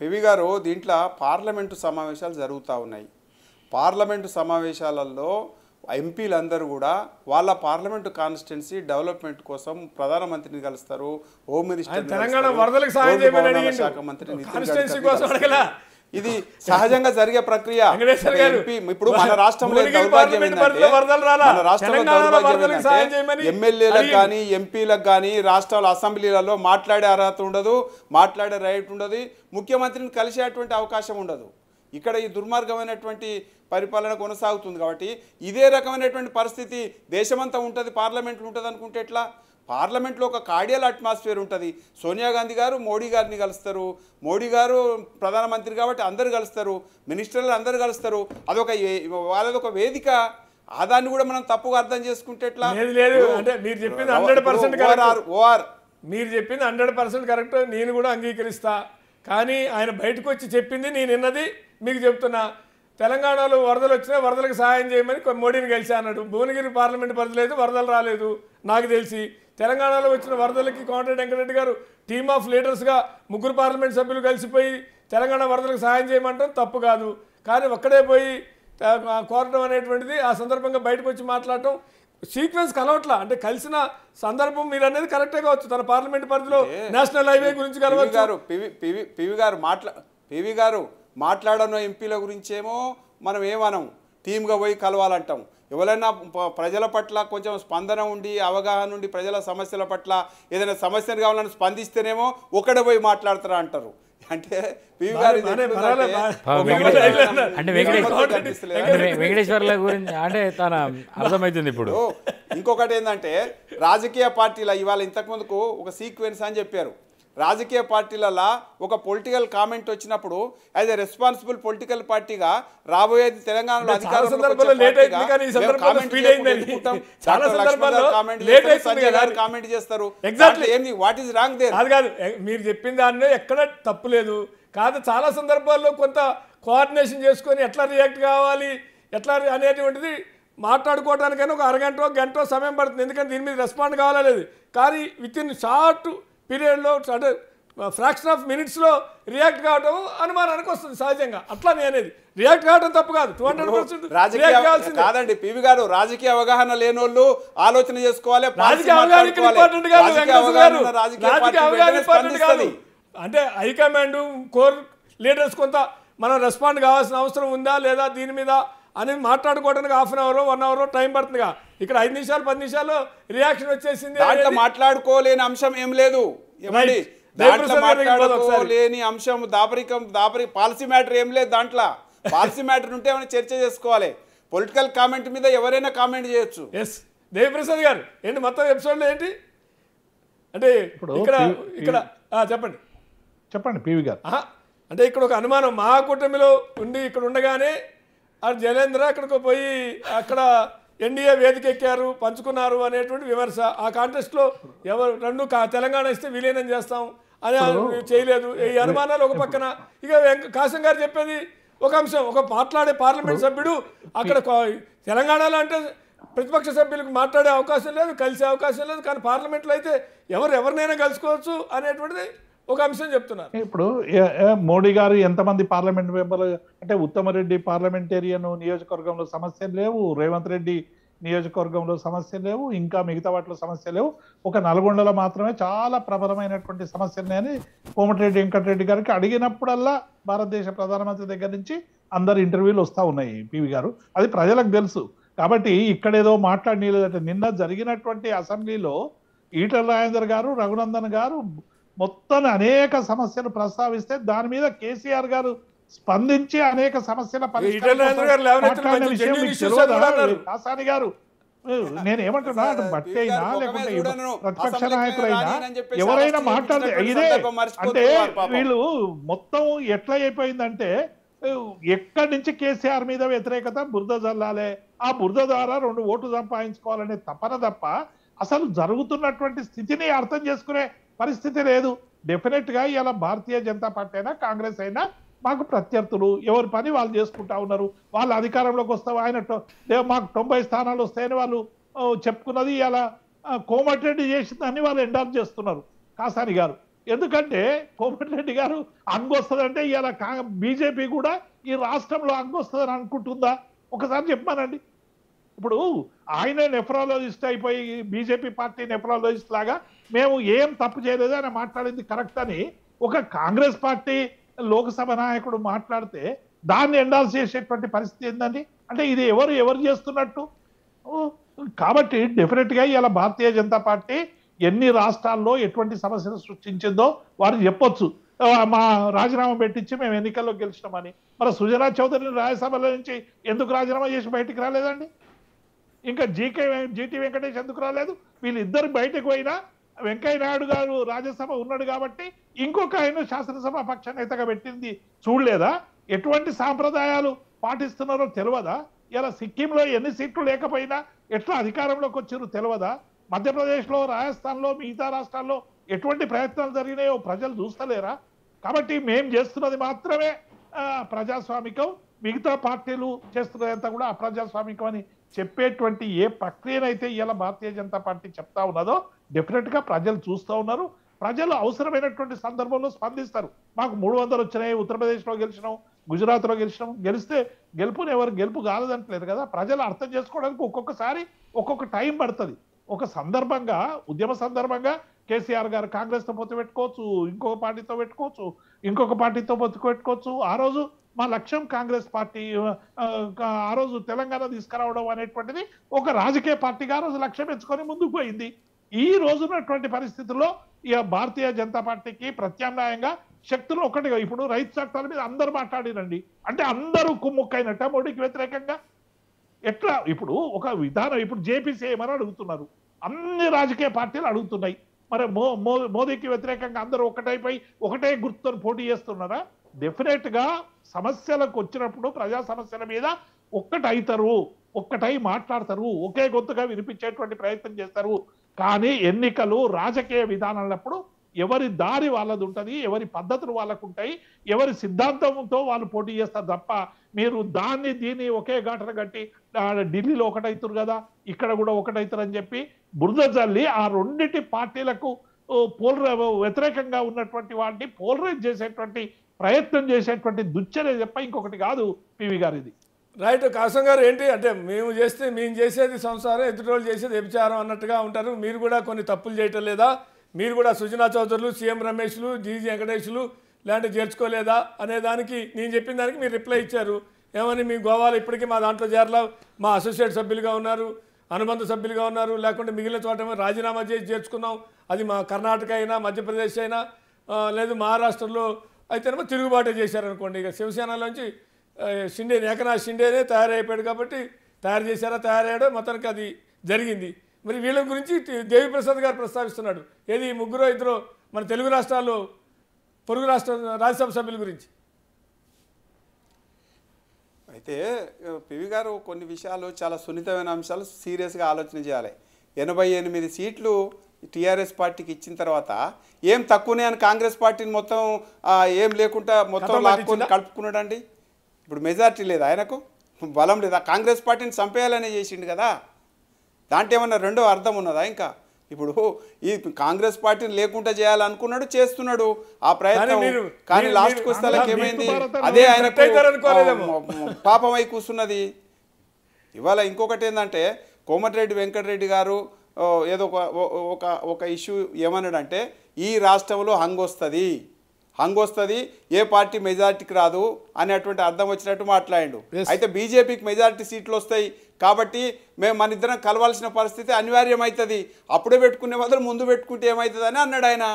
పెవి గారు దీంట్లో పార్లమెంటు సమావేశాలు జరుగుతూ ఉన్నాయి పార్లమెంటు సమావేశాలలో ఎంపీలందరూ కూడా వాళ్ళ పార్లమెంటు కాన్స్టిట్యున్సీ డెవలప్మెంట్ కోసం ప్రధానమంత్రిని కలుస్తారు హోమ్ మినిస్టర్ శాఖ మంత్రి ఇది సహజంగా జరిగే ప్రక్రియ ఇప్పుడు మన రాష్ట్రంలో ఎమ్మెల్యేలకు కానీ ఎంపీలకు కానీ రాష్ట్రాల అసెంబ్లీలలో మాట్లాడే అర్హత ఉండదు మాట్లాడే రైట్ ఉండదు ముఖ్యమంత్రిని కలిసేటువంటి అవకాశం ఉండదు ఇక్కడ ఈ దుర్మార్గమైనటువంటి పరిపాలన కొనసాగుతుంది కాబట్టి ఇదే రకమైనటువంటి పరిస్థితి దేశమంతా ఉంటుంది పార్లమెంట్ ఉంటుంది అనుకుంటే ఎట్లా పార్లమెంట్లో ఒక కార్డియల్ అట్మాస్ఫియర్ ఉంటుంది సోనియా గాంధీ గారు మోడీ గారిని కలుస్తారు మోడీ గారు ప్రధానమంత్రి కాబట్టి అందరు కలుస్తారు మినిస్టర్లు అందరు కలుస్తారు అదొక వాళ్ళది ఒక వేదిక దాన్ని కూడా మనం తప్పుగా అర్థం చేసుకుంటే ఎట్లా లేదు అంటే మీరు చెప్పింది హండ్రెడ్ పర్సెంట్ మీరు చెప్పింది హండ్రెడ్ పర్సెంట్ కరెక్ట్ నేను కూడా అంగీకరిస్తా కానీ ఆయన బయటకు వచ్చి చెప్పింది నేను నిన్నది మీకు చెప్తున్నా తెలంగాణలో వరదలు వచ్చినా వరదలకు సహాయం చేయమని మోడీని కలిసి అన్నాడు భువనగిరి పార్లమెంట్ పరిధిలో వరదలు రాలేదు నాకు తెలిసి తెలంగాణలో వచ్చిన వరదలకి కోమటిరెడ్డి వెంకటరెడ్డి గారు టీమ్ ఆఫ్ లీడర్స్గా ముగ్గురు పార్లమెంట్ సభ్యులు కలిసిపోయి తెలంగాణ వరదలకు సహాయం చేయమంటాం తప్పు కాదు కానీ ఒక్కడే పోయి కోరటం అనేటువంటిది ఆ సందర్భంగా బయటకు వచ్చి మాట్లాడటం సీక్వెన్స్ కలవట్లా అంటే కలిసిన సందర్భం మీరు అనేది కరెక్టే కావచ్చు తన పార్లమెంట్ పరిధిలో నేషనల్ హైవే గురించి కలవచ్చు పివి గారు మాట్లా పివి గారు మాట్లాడను ఎంపీల గురించేమో మనం ఏమనం టీమ్గా పోయి కలవాలంటాం ఎవరైనా ప్రజల పట్ల కొంచెం స్పందన ఉండి అవగాహన ఉండి ప్రజల సమస్యల పట్ల ఏదైనా సమస్యను కావాలని స్పందిస్తేనేమో ఒకటి పోయి మాట్లాడతారా అంటారు అంటే తన ఇప్పుడు ఇంకొకటి ఏంటంటే రాజకీయ పార్టీల ఇవాళ ఇంతకు ముందుకు ఒక సీక్వెన్స్ అని చెప్పారు రాజకీయ పార్టీలలో ఒక పొలిటికల్ కామెంట్ వచ్చినప్పుడు యాజ్ ఎ రెస్పాన్సిబుల్ పొలిటికల్ పార్టీగా రాబోయేది తెలంగాణలో కామెంట్ చేస్తారు ఏంది వాట్ ఇస్ రాంగ్ దేర్ కాదు మీరు చెప్పిన దాన్ని ఎక్కడ తప్పు లేదు కాదు చాలా సందర్భాల్లో కొంత కోఆర్డినేషన్ చేసుకొని ఎట్లా రియాక్ట్ కావాలి ఎట్లా అనేటువంటిది మాట్లాడుకోవడానికైనా ఒక అరగంట గంటో సమయం పడుతుంది ఎందుకంటే దీని మీద రెస్పాండ్ లేదు కానీ విత్ ఇన్ షార్ట్ పీరియడ్లో అంటే ఫ్రాక్షన్ ఆఫ్ మినిట్స్లో రియాక్ట్ కావడం అనుమానానికి వస్తుంది సహజంగా అట్లా నేనేది రియాక్ట్ కావడం తప్పు కాదు టూ హండ్రెడ్ పర్సెంట్ కాదండి పివి గారు రాజకీయ అవగాహన లేని వాళ్ళు ఆలోచన చేసుకోవాలి రాజకీయ అవగాహన ఇంపార్టెంట్ కాదు రాజకీయ అవగాహన ఇంపార్టెంట్ కాదు అంటే హైకమాండ్ కోర్ లీడర్స్ కొంత మనం రెస్పాండ్ కావాల్సిన అవసరం ఉందా లేదా దీని మీద అని మాట్లాడుకోవడానికి half an hour one hour time పడుతుందిగా ఇక్కడ ఐదు నిమిషాలు పది నిమిషాలు రియాక్షన్ వచ్చేసింది మాట్లాడుకోలేని అంశం ఏం లేదు లేని అంశం దాపరికం దాపరి పాలసీ మ్యాటర్ ఏం లేదు దాంట్లో పాలసీ మ్యాటర్ ఉంటే ఏమైనా చర్చ చేసుకోవాలి పొలిటికల్ కామెంట్ మీద ఎవరైనా కామెంట్ చేయొచ్చు ఎస్ దేవిప్రసాద్ గారు ఏంటి మొత్తం ఎపిసోడ్లో ఏంటి అంటే ఇక్కడ ఇక్కడ చెప్పండి చెప్పండి పీవి గారు అంటే ఇక్కడ ఒక అనుమానం మహాకూటమిలో ఉండి ఇక్కడ ఉండగానే అటు జనేంద్ర అక్కడికి పోయి అక్కడ ఎన్డీఏ వేదిక ఎక్కారు పంచుకున్నారు అనేటువంటి విమర్శ ఆ కాంటెస్ట్లో ఎవరు రెండు తెలంగాణ ఇస్తే విలీనం చేస్తాం అని చేయలేదు ఈ అనుమానాలు ఒక పక్కన ఇక కాసం గారు చెప్పేది ఒక అంశం ఒక మాట్లాడే పార్లమెంట్ సభ్యుడు అక్కడ తెలంగాణలో అంటే ప్రతిపక్ష సభ్యులకు మాట్లాడే అవకాశం లేదు కలిసే అవకాశం లేదు కానీ పార్లమెంట్లో అయితే ఎవరు ఎవరినైనా కలుసుకోవచ్చు అనేటువంటిది ఒక అంశం చెప్తున్నారు ఇప్పుడు మోడీ గారు ఎంతమంది పార్లమెంట్ మెంబర్లు అంటే ఉత్తమరెడ్డి పార్లమెంటేరియన్ నియోజకవర్గంలో సమస్యలు లేవు రేవంత్ రెడ్డి నియోజకవర్గంలో సమస్యలు లేవు ఇంకా మిగతా వాటిలో సమస్య లేవు ఒక నల్గొండలో మాత్రమే చాలా ప్రబలమైనటువంటి సమస్యలని కోమటిరెడ్డి వెంకటరెడ్డి గారికి అడిగినప్పుడల్లా భారతదేశ ప్రధానమంత్రి దగ్గర నుంచి అందరు ఇంటర్వ్యూలు వస్తూ ఉన్నాయి పివి గారు అది ప్రజలకు తెలుసు కాబట్టి ఇక్కడేదో మాట్లాడలేదంటే నిన్న జరిగినటువంటి అసెంబ్లీలో ఈటల రాజేందర్ గారు రఘునందన్ గారు మొత్తం అనేక సమస్యలు ప్రస్తావిస్తే దాని మీద కేసీఆర్ గారు స్పందించి అనేక సమస్యల పరిష్కారం గారు నేను ఏమంటున్నా బట్టి అయినా లేకుంటే ప్రతిపక్ష నాయకులైనా ఎవరైనా మాట్లాడే ఇదే అంటే వీళ్ళు మొత్తం ఎట్లా అయిపోయిందంటే ఎక్కడి నుంచి కేసీఆర్ మీద వ్యతిరేకత బురద జల్లాలే ఆ బురద ద్వారా రెండు ఓటు సంపాదించుకోవాలనే తపన తప్ప అసలు జరుగుతున్నటువంటి స్థితిని అర్థం చేసుకునే పరిస్థితి లేదు డెఫినెట్గా ఇలా భారతీయ జనతా పార్టీ అయినా కాంగ్రెస్ అయినా మాకు ప్రత్యర్థులు ఎవరి పని వాళ్ళు చేసుకుంటా ఉన్నారు వాళ్ళు అధికారంలోకి వస్తావు ఆయన మాకు తొంభై స్థానాలు వస్తాయని వాళ్ళు చెప్పుకున్నది ఇలా కోమటిరెడ్డి చేసిందని వాళ్ళు ఎండాప్ చేస్తున్నారు కాసాని గారు ఎందుకంటే కోమటిరెడ్డి గారు అంగొస్తుందంటే ఇలా బీజేపీ కూడా ఈ రాష్ట్రంలో అంగొస్తుందని అనుకుంటుందా ఒకసారి చెప్పానండి ఇప్పుడు ఆయన నెఫ్రాలజిస్ట్ అయిపోయి బీజేపీ పార్టీ నెఫ్రాలజిస్ట్ లాగా మేము ఏం తప్పు చేయలేదు అని మాట్లాడింది కరెక్ట్ అని ఒక కాంగ్రెస్ పార్టీ లోక్సభ నాయకుడు మాట్లాడితే దాన్ని ఎండాల్ చేసేటువంటి పరిస్థితి ఏంటండి అంటే ఇది ఎవరు ఎవరు చేస్తున్నట్టు కాబట్టి డెఫినెట్గా ఇలా భారతీయ జనతా పార్టీ ఎన్ని రాష్ట్రాల్లో ఎటువంటి సమస్యలు సృష్టించిందో వారు చెప్పొచ్చు మా రాజీనామా పెట్టించి మేము ఎన్నికల్లో గెలిచినామని మరి సుజనా చౌదరిని రాజ్యసభలో నుంచి ఎందుకు రాజీనామా చేసి బయటికి రాలేదండి ఇంకా జీకే జీటీ వెంకటేష్ ఎందుకు రాలేదు వీళ్ళిద్దరు బయటకు పోయినా వెంకయ్య నాయుడు గారు రాజ్యసభ ఉన్నాడు కాబట్టి ఇంకొక ఆయన శాసనసభ పక్ష నేతగా పెట్టింది చూడలేదా ఎటువంటి సాంప్రదాయాలు పాటిస్తున్నారో తెలియదా ఇలా సిక్కింలో ఎన్ని సీట్లు లేకపోయినా ఎట్లా అధికారంలోకి వచ్చారు తెలియదా మధ్యప్రదేశ్లో రాజస్థాన్లో మిగతా రాష్ట్రాల్లో ఎటువంటి ప్రయత్నాలు జరిగినాయో ప్రజలు చూస్తలేరా కాబట్టి మేము చేస్తున్నది మాత్రమే ప్రజాస్వామికం మిగతా పార్టీలు చేస్తున్నదంతా కూడా అప్రజాస్వామికం అని చెప్పేటువంటి ఏ ప్రక్రియనైతే ఇలా భారతీయ జనతా పార్టీ చెప్తా ఉన్నదో గా ప్రజలు చూస్తూ ఉన్నారు ప్రజలు అవసరమైనటువంటి సందర్భంలో స్పందిస్తారు మాకు మూడు వందలు వచ్చినాయి ఉత్తరప్రదేశ్లో గెలిచినాం గుజరాత్లో గెలిచినాం గెలిస్తే గెలుపుని ఎవరు గెలుపు కాలదంటలేదు కదా ప్రజలు అర్థం చేసుకోవడానికి ఒక్కొక్కసారి ఒక్కొక్క టైం పడుతుంది ఒక సందర్భంగా ఉద్యమ సందర్భంగా కేసీఆర్ గారు కాంగ్రెస్తో పొత్తు పెట్టుకోవచ్చు ఇంకొక పార్టీతో పెట్టుకోవచ్చు ఇంకొక పార్టీతో పొత్తు పెట్టుకోవచ్చు ఆ రోజు మా లక్ష్యం కాంగ్రెస్ పార్టీ ఆ రోజు తెలంగాణ తీసుకురావడం అనేటువంటిది ఒక రాజకీయ పార్టీగా ఆ రోజు లక్ష్యం ఎంచుకొని ముందుకు పోయింది ఈ రోజున్నటువంటి పరిస్థితుల్లో ఇక భారతీయ జనతా పార్టీకి ప్రత్యామ్నాయంగా శక్తులు ఒకటిగా ఇప్పుడు రైతు చట్టాల మీద అందరూ మాట్లాడినండి అంటే అందరూ కుమ్ముక్కైనట్ట మోడీకి వ్యతిరేకంగా ఎట్లా ఇప్పుడు ఒక విధానం ఇప్పుడు జేపీసీ ఏమని అడుగుతున్నారు అన్ని రాజకీయ పార్టీలు అడుగుతున్నాయి మరి మో మోదీకి వ్యతిరేకంగా అందరూ ఒకటైపోయి ఒకటే గుర్తుని పోటీ చేస్తున్నారా డెఫినెట్గా సమస్యలకు వచ్చినప్పుడు ప్రజా సమస్యల మీద ఒక్కటైతారు ఒక్కటై మాట్లాడతారు ఒకే గొంతుగా వినిపించేటువంటి ప్రయత్నం చేస్తారు కానీ ఎన్నికలు రాజకీయ విధానాలప్పుడు ఎవరి దారి వాళ్ళది ఉంటుంది ఎవరి పద్ధతులు వాళ్ళకు ఉంటాయి ఎవరి సిద్ధాంతంతో వాళ్ళు పోటీ చేస్తారు తప్ప మీరు దాన్ని దీన్ని ఒకే ఘటన కట్టి ఢిల్లీలో ఒకటవుతారు కదా ఇక్కడ కూడా ఒకటవుతారు అని చెప్పి బురద జల్లి ఆ రెండింటి పార్టీలకు పోలర వ్యతిరేకంగా ఉన్నటువంటి వాటిని పోలరైజ్ చేసేటువంటి ప్రయత్నం చేసేటువంటి దుచ్చనే తప్ప ఇంకొకటి కాదు పివి గారు ఇది రైట్ కాసం గారు ఏంటి అంటే మేము చేస్తే మేము చేసేది సంసారం ఎదుటోళ్ళు చేసేది వ్యభిచారం అన్నట్టుగా ఉంటారు మీరు కూడా కొన్ని తప్పులు చేయటం లేదా మీరు కూడా సుజనా చౌదరులు సీఎం రమేష్లు జీజీ వెంకటేష్లు లాంటివి చేర్చుకోలేదా అనే దానికి నేను చెప్పిన దానికి మీరు రిప్లై ఇచ్చారు ఏమని మీ గోవాలో ఇప్పటికీ మా దాంట్లో చేరలా మా అసోసియేట్ సభ్యులుగా ఉన్నారు అనుబంధ సభ్యులుగా ఉన్నారు లేకుంటే మిగిలిన చోట రాజీనామా చేసి చేర్చుకున్నాం అది మా కర్ణాటక అయినా మధ్యప్రదేశ్ అయినా లేదు మహారాష్ట్రలో అయితేనేమో తిరుగుబాటు చేశారనుకోండి ఇక శివసేనలోంచి షిండే ఏకనాథ్ షిండేనే తయారైపోయాడు కాబట్టి తయారు చేశారా తయారయ్యాడు మొత్తానికి అది జరిగింది మరి వీళ్ళ గురించి దేవిప్రసాద్ గారు ప్రస్తావిస్తున్నాడు ఏది ముగ్గురో ఇద్దరు మన తెలుగు రాష్ట్రాల్లో పొరుగు రాష్ట్ర రాజ్యసభ సభ్యుల గురించి అయితే పివి గారు కొన్ని విషయాలు చాలా సున్నితమైన అంశాలు సీరియస్గా ఆలోచన చేయాలి ఎనభై ఎనిమిది సీట్లు టీఆర్ఎస్ పార్టీకి ఇచ్చిన తర్వాత ఏం తక్కువనే అని కాంగ్రెస్ పార్టీని మొత్తం ఏం లేకుండా మొత్తం లాక్కొని అండి ఇప్పుడు మెజార్టీ లేదు ఆయనకు బలం లేదా కాంగ్రెస్ పార్టీని చంపేయాలనే చేసిండు కదా దాంట్లో ఏమన్నా రెండో అర్థం ఉన్నదా ఇంకా ఇప్పుడు ఈ కాంగ్రెస్ పార్టీని లేకుండా చేయాలనుకున్నాడు చేస్తున్నాడు ఆ ప్రయత్నం కానీ లాస్ట్కి వస్తాలకు ఏమైంది అదే ఆయన పాపమై కూస్తున్నది ఇవాళ ఇంకొకటి ఏంటంటే కోమటిరెడ్డి వెంకటరెడ్డి గారు ఏదో ఒక ఒక ఇష్యూ ఏమన్నాడంటే ఈ రాష్ట్రంలో హంగ్ వస్తుంది హంగ్ వస్తుంది ఏ పార్టీ మెజారిటీకి రాదు అనేటువంటి అర్థం వచ్చినట్టు మాట్లాడు అయితే బీజేపీకి మెజారిటీ సీట్లు వస్తాయి కాబట్టి మేము మన ఇద్దరం కలవాల్సిన పరిస్థితి అనివార్యమవుతుంది అప్పుడే పెట్టుకునే బదులు ముందు పెట్టుకుంటే ఏమవుతుంది అన్నాడు ఆయన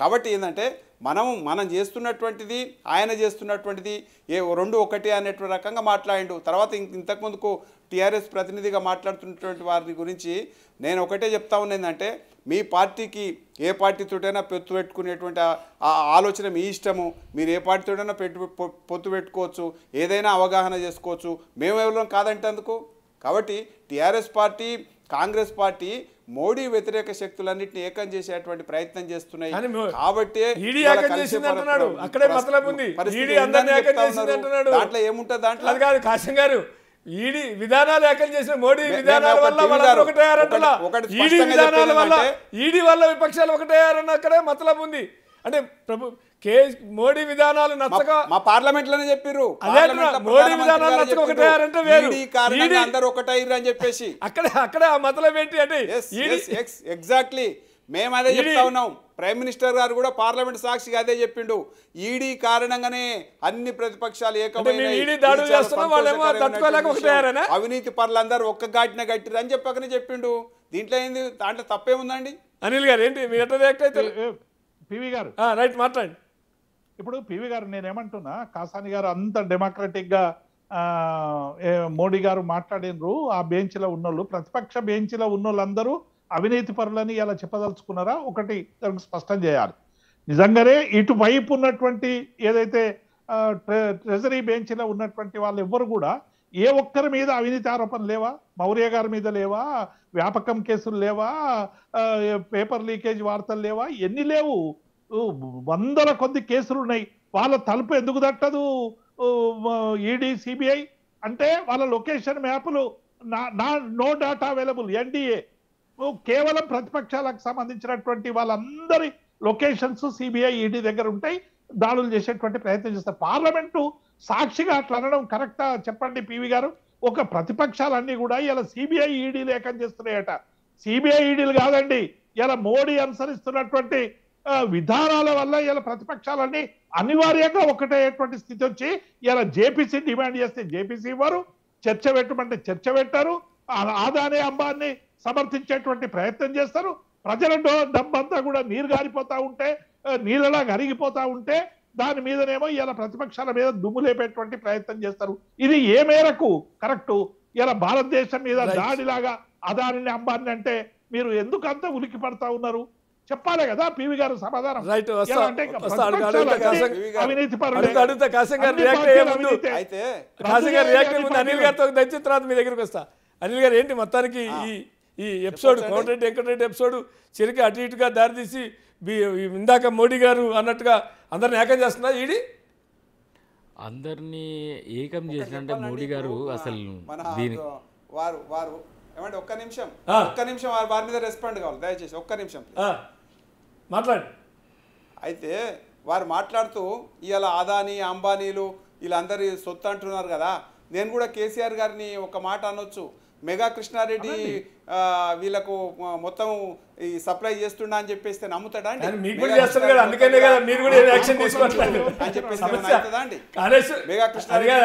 కాబట్టి ఏంటంటే మనం మనం చేస్తున్నటువంటిది ఆయన చేస్తున్నటువంటిది ఏ రెండు ఒకటి అనేటువంటి రకంగా మాట్లాడి తర్వాత ఇంతకుముందుకు టీఆర్ఎస్ ప్రతినిధిగా మాట్లాడుతున్నటువంటి వారి గురించి నేను ఒకటే చెప్తా ఉన్నదంటే మీ పార్టీకి ఏ పార్టీతోటైనా పొత్తు పెట్టుకునేటువంటి ఆలోచన మీ ఇష్టము మీరు ఏ పార్టీతోటైనా పెట్టు పొత్తు పెట్టుకోవచ్చు ఏదైనా అవగాహన చేసుకోవచ్చు మేము ఎవరం కాదంటే అందుకు కాబట్టి టీఆర్ఎస్ పార్టీ కాంగ్రెస్ పార్టీ మోడీ వ్యతిరేక శక్తులన్నింటిని ఏకం చేసేటువంటి ప్రయత్నం చేస్తున్నాయి కాబట్టి అక్కడే మతలబు ఉంది దాంట్లో ఏముంటుంది దాంట్లో కాదు కాశం గారు ఈడీ విధానాలు ఏకం చేసిన మోడీ విధానాల వల్ల వాళ్ళందరూ ఒకటయ్యారంటలా ఈడీ విధానాల వల్ల ఈడీ వల్ల విపక్షాలు ఒకటయ్యారన్న అక్కడే మతలబు ఉంది అంటే ప్రభు మోడీ విధానాలు నచ్చక మా పార్లమెంట్ లోనే చెప్పారు మోడీ విధానాలు నచ్చక అందరూ అని చెప్పేసి అక్కడ అక్కడ ఆ మతలం ఏంటి అంటే ఎగ్జాక్ట్లీ మేము అదే చెప్తా ఉన్నాం ప్రైమ్ మినిస్టర్ గారు కూడా పార్లమెంట్ సాక్షిగా అదే చెప్పిండు ఈడీ కారణంగానే అన్ని ప్రతిపక్షాలు ఏకమైన అవినీతి అందరు ఒక్క గాటిన గట్టిరు అని చెప్పకనే చెప్పిండు దీంట్లో ఏంది దాంట్లో తప్పేముందండి అనిల్ గారు ఏంటి మీరు ఎట్లా పివి గారు రైట్ మాట్లాడండి ఇప్పుడు పివి గారు నేనేమంటున్నా కాసాని గారు అంత డెమోక్రటిక్ గా మోడీ గారు మాట్లాడినరు ఆ బెంచ్లో ఉన్నోళ్ళు ప్రతిపక్ష బెంచ్లో ఉన్నోళ్ళందరూ అవినీతి పరులని ఇలా చెప్పదలుచుకున్నారా ఒకటి స్పష్టం చేయాలి నిజంగానే ఇటువైపు ఉన్నటువంటి ఏదైతే ట్రెజరీ బెంచ్లో ఉన్నటువంటి వాళ్ళు ఎవ్వరు కూడా ఏ ఒక్కరి మీద అవినీతి ఆరోపణలు లేవా మౌర్య గారి మీద లేవా వ్యాపకం కేసులు లేవా పేపర్ లీకేజ్ వార్తలు లేవా ఎన్ని లేవు వందల కొద్ది కేసులు ఉన్నాయి వాళ్ళ తలుపు ఎందుకు తట్టదు ఈడీ సిబిఐ అంటే వాళ్ళ లొకేషన్ మ్యాప్లు నా నా నో డాటా అవైలబుల్ ఎన్డీఏ కేవలం ప్రతిపక్షాలకు సంబంధించినటువంటి వాళ్ళందరి లొకేషన్స్ సిబిఐ ఈడీ దగ్గర ఉంటాయి దాడులు చేసేటువంటి ప్రయత్నం చేస్తారు పార్లమెంటు సాక్షిగా అట్లా అనడం కరెక్టా చెప్పండి పివి గారు ఒక ప్రతిపక్షాలన్నీ కూడా ఇలా సిబిఐ ఈడీ లేఖం చేస్తున్నాయట సిబిఐ ఈడీలు కాదండి ఇలా మోడీ అనుసరిస్తున్నటువంటి విధానాల వల్ల ఇలా ప్రతిపక్షాలన్నీ అనివార్యంగా ఒకటేటువంటి స్థితి వచ్చి ఇలా జేపీసీ డిమాండ్ చేస్తే జేపీసీ ఇవ్వరు చర్చ పెట్టమంటే చర్చ పెట్టారు ఆదాని అంబాన్ని సమర్థించేటువంటి ప్రయత్నం చేస్తారు ప్రజల డబ్బంతా కూడా నీరు గారిపోతా ఉంటే నీళ్ళలా కరిగిపోతా ఉంటే దాని మీదనేమో ఇలా ప్రతిపక్షాల మీద దుమ్ము లేపేటువంటి ప్రయత్నం చేస్తారు ఇది ఏ మేరకు కరెక్టు ఇలా భారతదేశం మీద దాడిలాగా అదానిని అంబాన్ని అంటే మీరు ఎందుకు అంత ఉలికి పడతా ఉన్నారు చెప్పాలి కదా పివి గారు సమాధానం రైట్ గారు అయితే అనిల్ తర్వాత మీ దగ్గరికి వస్తా అనిల్ గారు ఏంటి మొత్తానికి ఈ ఈ ఎపిసోడ్ కోమటిరెడ్డి వెంకటరెడ్డి ఎపిసోడ్ చెరికి అటు ఇటుగా దారితీసి ఇందాక మోడీ గారు అన్నట్టుగా అందరిని ఏకం చేస్తున్నా ఈడి అందరినీ ఏకం చేసినంటే మోడీ గారు అసలు వారు వారు ఏమంటే ఒక్క నిమిషం ఒక్క నిమిషం వారి మీద రెస్పాండ్ కావాలి దయచేసి ఒక్క నిమిషం మాట్లాడు అయితే వారు మాట్లాడుతూ ఇవాళ అదానీ అంబానీలు వీళ్ళందరి సొత్తు అంటున్నారు కదా నేను కూడా కేసీఆర్ గారిని ఒక మాట అనొచ్చు మెగా కృష్ణారెడ్డి వీళ్ళకు మొత్తం ఈ సప్లై చేస్తుండ అని చెప్పేస్తే నమ్ముతాడా అండి మెగా కృష్ణారెడ్డి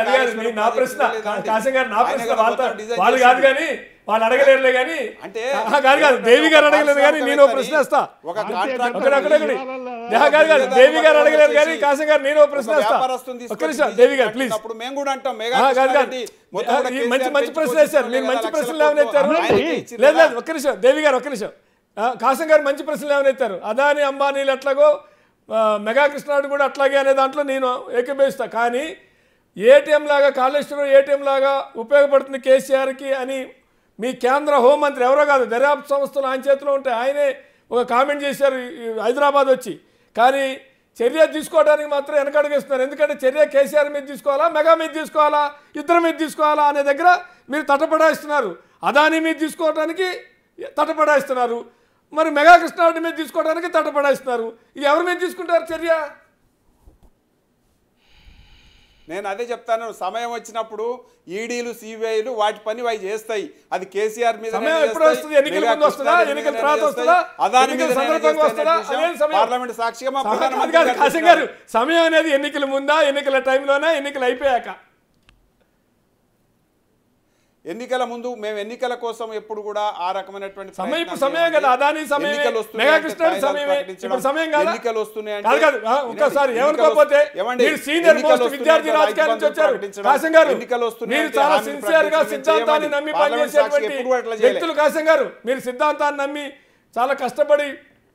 వాళ్ళు అడగలేరులే కానీ అంటే కాదు కాదు దేవి గారు అడగలేదు కానీ నేను ప్రశ్న వేస్తా కాదు దేవి గారు అడగలేదు కానీ కాశీ గారు నేను ప్రశ్న దేవి గారు ప్లీజ్ అప్పుడు మేము కూడా అంటాం మంచి మంచి ప్రశ్న వేశారు మీరు మంచి ప్రశ్నలు ఏమైనా ఇచ్చారు లేదు లేదు ఒక్క నిమిషం దేవి గారు ఒక్క నిమిషం కాశం గారు మంచి ప్రశ్నలు ఏమైనా ఇస్తారు అదాని అంబానీలు ఎట్లాగో మెగా కృష్ణాడు కూడా అట్లాగే అనే దాంట్లో నేను ఏకీభవిస్తాను కానీ ఏటీఎం లాగా కాళేశ్వరం ఏటీఎం లాగా ఉపయోగపడుతుంది కేసీఆర్కి అని మీ కేంద్ర హోంమంత్రి ఎవరో కాదు దర్యాప్తు సంస్థలు ఆయన చేతిలో ఉంటే ఆయనే ఒక కామెంట్ చేశారు హైదరాబాద్ వచ్చి కానీ చర్య తీసుకోవడానికి మాత్రం వెనకడుగిస్తున్నారు ఎందుకంటే చర్య కేసీఆర్ మీద తీసుకోవాలా మెగా మీద తీసుకోవాలా ఇద్దరు మీద తీసుకోవాలా అనే దగ్గర మీరు తటపడాయిస్తున్నారు అదాని మీద తీసుకోవడానికి తటపడాయిస్తున్నారు మరి మెగా కృష్ణారెడ్డి మీద తీసుకోవడానికి తటపడాయిస్తున్నారు ఎవరి మీద తీసుకుంటారు చర్య నేను అదే చెప్తాను సమయం వచ్చినప్పుడు ఈడీలు సిబిఐలు వాటి పని అవి చేస్తాయి అది కేసీఆర్ మీద పార్లమెంట్ సాక్షిగా సమయం అనేది ఎన్నికల ముందా ఎన్నికల టైంలోనా ఎన్నికలు అయిపోయాక ఎన్నికల ముందు మేము ఎన్నికల కోసం ఎప్పుడు కూడా ఆ రకమైనటువంటి సమయం ఇప్పుడు సమయం కదా అదాని సమయం ఇప్పుడు సమయం కాదు ఎన్నికలు వస్తున్నాయి కాదు కాదు ఒక్కసారి ఏమనుకోకపోతే మీరు సీనియర్ మోస్ట్ విద్యార్థి రాజకీయాల నుంచి వచ్చారు కాశం గారు ఎన్నికలు వస్తున్నాయి చాలా సిన్సియర్ గా సిద్ధాంతాన్ని నమ్మి పనిచేసేటువంటి వ్యక్తులు కాసం గారు మీరు సిద్ధాంతాన్ని నమ్మి చాలా కష్టపడి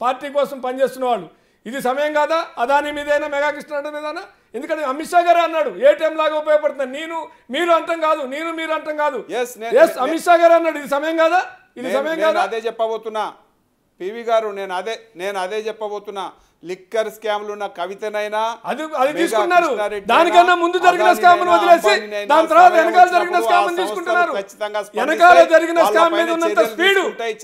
పార్టీ కోసం పనిచేస్తున్న వాళ్ళు ఇది సమయం కాదా అదాని మీదైనా మెగా కృష్ణారెడ్డి మీద ఎందుకంటే అమిత్ షా గారే అన్నాడు ఏ టైం లాగా ఉపయోగపడుతుంది నేను మీరు అంటాం కాదు నేను మీరు అంటాం కాదు అమిత్ షా గారు అన్నాడు ఇది సమయం కాదా ఇది సమయం కాదా అదే చెప్పబోతున్నా పివి గారు నేను అదే నేను అదే చెప్పబోతున్నా లిక్కర్ స్కామ్లు ఉన్న కవితనైనా అది అది తీసుకున్నారు దానికన్నా ముందు జరిగిన స్కామ్ వదిలేసి దాని తర్వాత వెనకాల జరిగిన స్కామ్ తీసుకుంటున్నారు వెనకాల జరిగిన స్కామ్ మీద ఉన్నంత స్పీడ్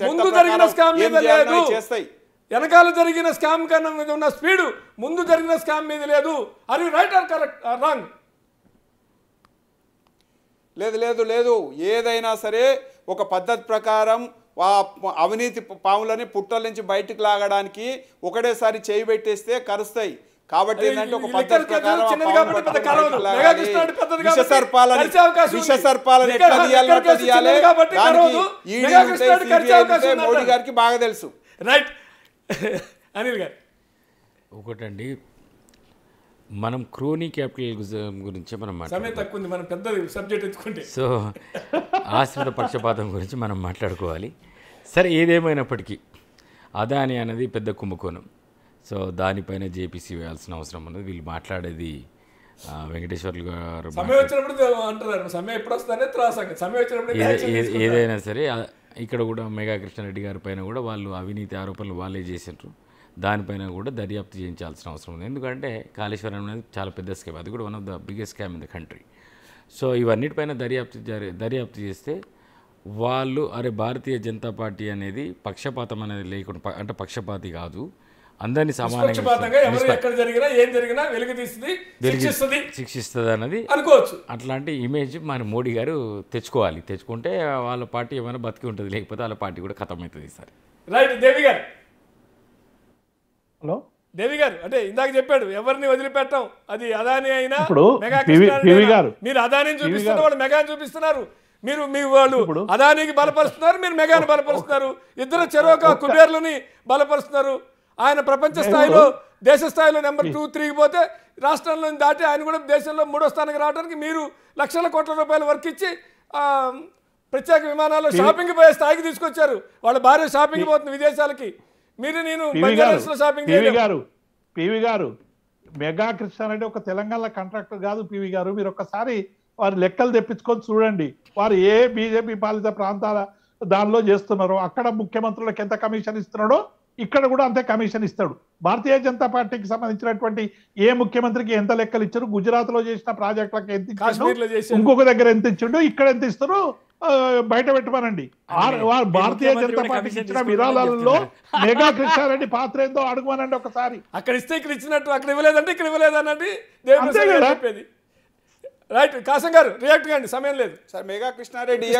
ముందు జరిగిన స్కామ్ మీద లేదు చేస్తాయి వెనకాల జరిగిన స్కామ్ కన్నా మీద ఉన్న స్పీడు ముందు జరిగిన స్కామ్ మీద లేదు అది రైట్ ఆర్ కరెక్ట్ రాంగ్ లేదు లేదు లేదు ఏదైనా సరే ఒక పద్ధతి ప్రకారం అవినీతి పాములని పుట్టల నుంచి బయటకు లాగడానికి ఒకటేసారి చేయి పెట్టేస్తే కరుస్తాయి కాబట్టి ఏంటంటే ఒక పద్ధతి మోడీ గారికి బాగా తెలుసు రైట్ అనిల్ గారు ఒకటండి మనం క్రోనీ క్యాపిటలిజం గురించి మనం సమయం తక్కువ ఉంది మనం పెద్ద సబ్జెక్ట్ ఎత్తుకుంటే సో ఆశ్రమ పక్షపాతం గురించి మనం మాట్లాడుకోవాలి సరే ఏదేమైనప్పటికీ అదాని అనేది పెద్ద కుంభకోణం సో దానిపైన జేపీసీ వేయాల్సిన అవసరం ఉన్నది వీళ్ళు మాట్లాడేది వెంకటేశ్వర్లు గారు సమయం వచ్చినప్పుడు అంటారు సమయం ఎప్పుడు వచ్చినప్పుడు ఏదైనా సరే ఇక్కడ కూడా మెగా కృష్ణారెడ్డి గారి పైన కూడా వాళ్ళు అవినీతి ఆరోపణలు వాళ్ళే చేసినారు దానిపైన కూడా దర్యాప్తు చేయించాల్సిన అవసరం ఉంది ఎందుకంటే కాళేశ్వరం అనేది చాలా పెద్ద స్కామ్ అది కూడా one of the biggest scam in the country so ఇవన్నిటిపైన దర్యాప్తు దర్యాప్తు చేస్తే వాళ్ళు అరే భారతీయ జనతా పార్టీ అనేది పక్షపాతం అనేది లేకుండా అంటే పక్షపాతి కాదు అందరినీ సమానంగా ఎక్కడ జరిగినా ఏం జరిగినా తీస్తుంది శిక్షిస్తుంది అన్నది అనుకోవచ్చు అట్లాంటి ఇమేజ్ మన మోడీ గారు తెచ్చుకోవాలి తెచ్చుకుంటే వాళ్ళ పార్టీ ఏమైనా బతికి ఉంటుంది లేకపోతే వాళ్ళ పార్టీ కూడా ఖతం అవుతుంది సార్ రైట్ దేవి గారు హలో దేవి గారు అంటే ఇందాక చెప్పాడు ఎవరిని వదిలిపెట్టాం అది అదాని అయినా మీరు అదాని చూపిస్తున్న వాళ్ళు మెగా చూపిస్తున్నారు మీరు మీ వాళ్ళు అదానికి బలపరుస్తున్నారు మీరు మెగాని బలపరుస్తున్నారు ఇద్దరు చెరువు కుబేర్లని బలపరుస్తున్నారు ఆయన ప్రపంచ స్థాయిలో దేశ స్థాయిలో నెంబర్ hmm. టూ త్రీకి పోతే రాష్ట్రంలో దాటి ఆయన కూడా దేశంలో మూడో స్థానానికి రావడానికి మీరు లక్షల కోట్ల రూపాయలు వర్క్ ఇచ్చి ప్రత్యేక విమానాల్లో షాపింగ్ పోయే స్థాయికి తీసుకొచ్చారు వాళ్ళ భార్య షాపింగ్ పోతుంది విదేశాలకి మీరు నేను షాపింగ్ గారు పివి గారు మెగా ఒక తెలంగాణ కాంట్రాక్టర్ కాదు పివి గారు మీరు ఒక్కసారి వారి లెక్కలు తెప్పించుకొని చూడండి వారు ఏ బీజేపీ పాలిత ప్రాంతాల దానిలో చేస్తున్నారో అక్కడ ముఖ్యమంత్రులకు ఎంత కమిషన్ ఇస్తున్నాడో ఇక్కడ కూడా అంతే కమిషన్ ఇస్తాడు భారతీయ జనతా పార్టీకి సంబంధించినటువంటి ఏ ముఖ్యమంత్రికి ఎంత లెక్కలు ఇచ్చారు గుజరాత్ లో చేసిన ప్రాజెక్టులకు ఎంత ఇంకొక దగ్గర ఎంత ఇచ్చిండు ఇక్కడ ఎంత ఇస్తారు బయట పెట్టమనండి భారతీయ జనతా పార్టీకి ఇచ్చిన విరాళాలలో మెగా కృష్ణారెడ్డి పాత్ర ఏందో అడుగుమనండి ఒకసారి అక్కడ ఇస్తే ఇక్కడ ఇచ్చినట్టు అక్కడ ఇవ్వలేదండి ఇక్కడ ఇవ్వలేదనండి చెప్పేది రైట్ కాసం గారు రియాక్ట్ కాండి సమయం లేదు సార్ మెగా కృష్ణారెడ్డి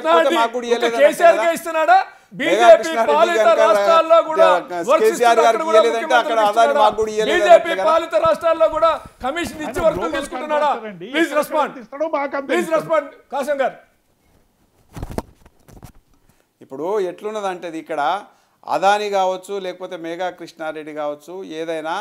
కేసీఆర్ ఇస్తున్నాడా బీజేపీ పాలిత రాష్ట్రాల్లో కూడా కమిషన్ ఇచ్చి వరకు తీసుకుంటున్నాడా please respond please respond Kasam గారు ఇప్పుడు ఎట్లున్నదంటే ఇక్కడ అదాని కావచ్చు లేకపోతే మేఘా కృష్ణారెడ్డి కావచ్చు ఏదైనా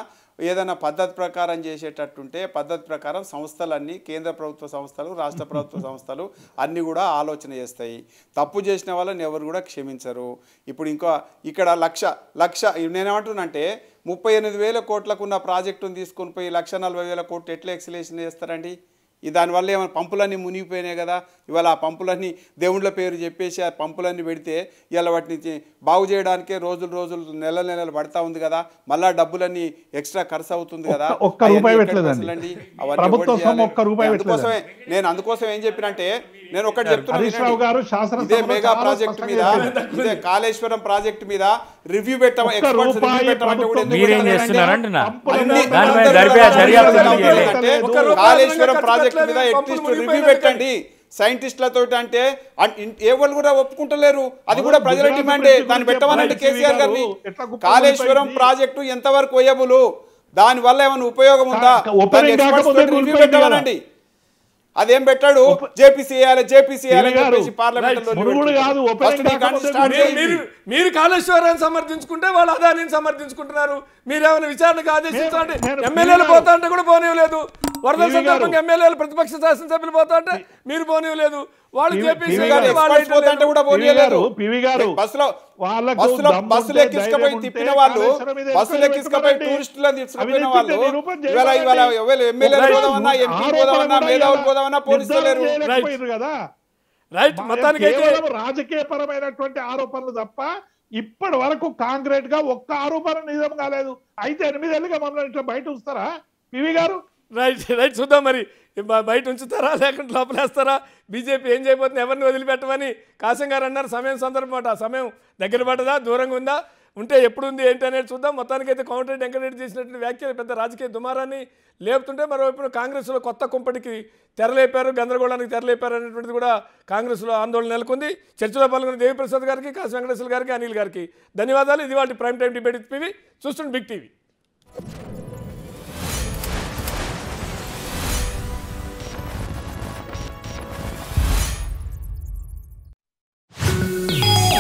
ఏదైనా పద్ధతి ప్రకారం చేసేటట్టుంటే పద్ధతి ప్రకారం సంస్థలన్నీ కేంద్ర ప్రభుత్వ సంస్థలు రాష్ట్ర ప్రభుత్వ సంస్థలు అన్నీ కూడా ఆలోచన చేస్తాయి తప్పు చేసిన వాళ్ళని ఎవరు కూడా క్షమించరు ఇప్పుడు ఇంకా ఇక్కడ లక్ష లక్ష నేనేమంటున్నంటే ముప్పై ఎనిమిది వేల కోట్లకు ఉన్న ప్రాజెక్టును తీసుకొని పోయి లక్ష నలభై వేల కోట్లు ఎట్లా ఎక్సిలేషన్ చేస్తారండి ఈ దానివల్ల ఏమైనా పంపులన్నీ మునిగిపోయినాయి కదా ఇవాళ ఆ పంపులన్నీ దేవుళ్ళ పేరు చెప్పేసి ఆ పంపులన్నీ పెడితే ఇవాళ వాటిని బాగు చేయడానికే రోజులు రోజులు నెల నెలలు పడతా ఉంది కదా మళ్ళా డబ్బులన్నీ ఎక్స్ట్రా ఖర్చు అవుతుంది కదా ఒక్క రూపాయి పెట్టలేదండి అవన్నీ నేను అందుకోసం ఏం చెప్పినంటే నేను ఒకటి చెప్తున్నాను ఇదే మెగా ప్రాజెక్ట్ మీద ఇదే కాళేశ్వరం ప్రాజెక్ట్ మీద రివ్యూ పెట్టడం ఎక్స్పర్ట్స్ పెట్టమంటే కాళేశ్వరం ప్రాజెక్ట్ మీద అట్లీస్ట్ రివ్యూ పెట్టండి సైంటిస్టులతో అంటే ఏ వాళ్ళు కూడా ఒప్పుకుంటలేరు అది కూడా ప్రజల డిమాండే దాన్ని పెట్టమనంటే కేసీఆర్ గారిని కాళేశ్వరం ప్రాజెక్టు ఎంతవరకు వయబులు దాని వల్ల ఏమైనా ఉపయోగం ఉందా రివ్యూ పెట్టమనండి అదేం పెట్టాడు జేపీసీ జేపీసీ మీరు కాళేశ్వరాన్ని సమర్థించుకుంటే వాళ్ళు అదానిని సమర్థించుకుంటున్నారు ఏమైనా విచారణకు ఆదేశించండి ఎమ్మెల్యేలు పోతా అంటే కూడా లేదు వరదల సందర్భంగా ఎమ్మెల్యేలు ప్రతిపక్ష శాసనసభ్యులు పోతా అంటే మీరు పోనీయలేదు వాళ్ళు చెప్పేసి ఎక్కించుకపోయి తిప్పిన వాళ్ళు బస్సులు ఎక్కించుకపోయి టూరిస్టులను తీసుకుపోయిన వాళ్ళు ఇవాళ ఎమ్మెల్యేలు పోదామన్నా ఎంపీ పోదామన్నా మేధావులు పోదామన్నా పోలీసులు కదా రైట్ మొత్తానికి పరమైనటువంటి ఆరోపణలు తప్ప ఇప్పటి వరకు కాంక్రీట్ గా ఒక్క ఆరోపణ నిజం కాలేదు అయితే ఎనిమిదేళ్ళుగా మమ్మల్ని ఇట్లా బయట వస్తారా పివి గారు రైట్ రైట్ చూద్దాం మరి బయట ఉంచుతారా లేకుంటే లోపలేస్తారా బీజేపీ ఏం చేయబోతుంది ఎవరిని వదిలిపెట్టమని కాసం గారు అన్నారు సమయం సందర్భం అట సమయం దగ్గర పడదా దూరంగా ఉందా ఉంటే ఎప్పుడు ఉంది ఏంటి అనేది చూద్దాం మొత్తానికి అయితే కౌంటర్ వెంకటరెడ్డి చేసినటువంటి వ్యాఖ్యలు పెద్ద రాజకీయ దుమారాన్ని లేపుతుంటే మరోవైపు కాంగ్రెస్లో కొత్త కుంపటికి తెరలేపారు గందరగోళానికి తెరలేపారు అనేటువంటిది కూడా కాంగ్రెస్లో ఆందోళన నెలకొంది చర్చలో పాల్గొన్న దేవిప్రసాద్ గారికి కాసు వెంకటేశ్వర గారికి అనిల్ గారికి ధన్యవాదాలు ఇది వాటి ప్రైమ్ టైం డిబేట్ పివి చూస్తుంది బిగ్ టీవీ Música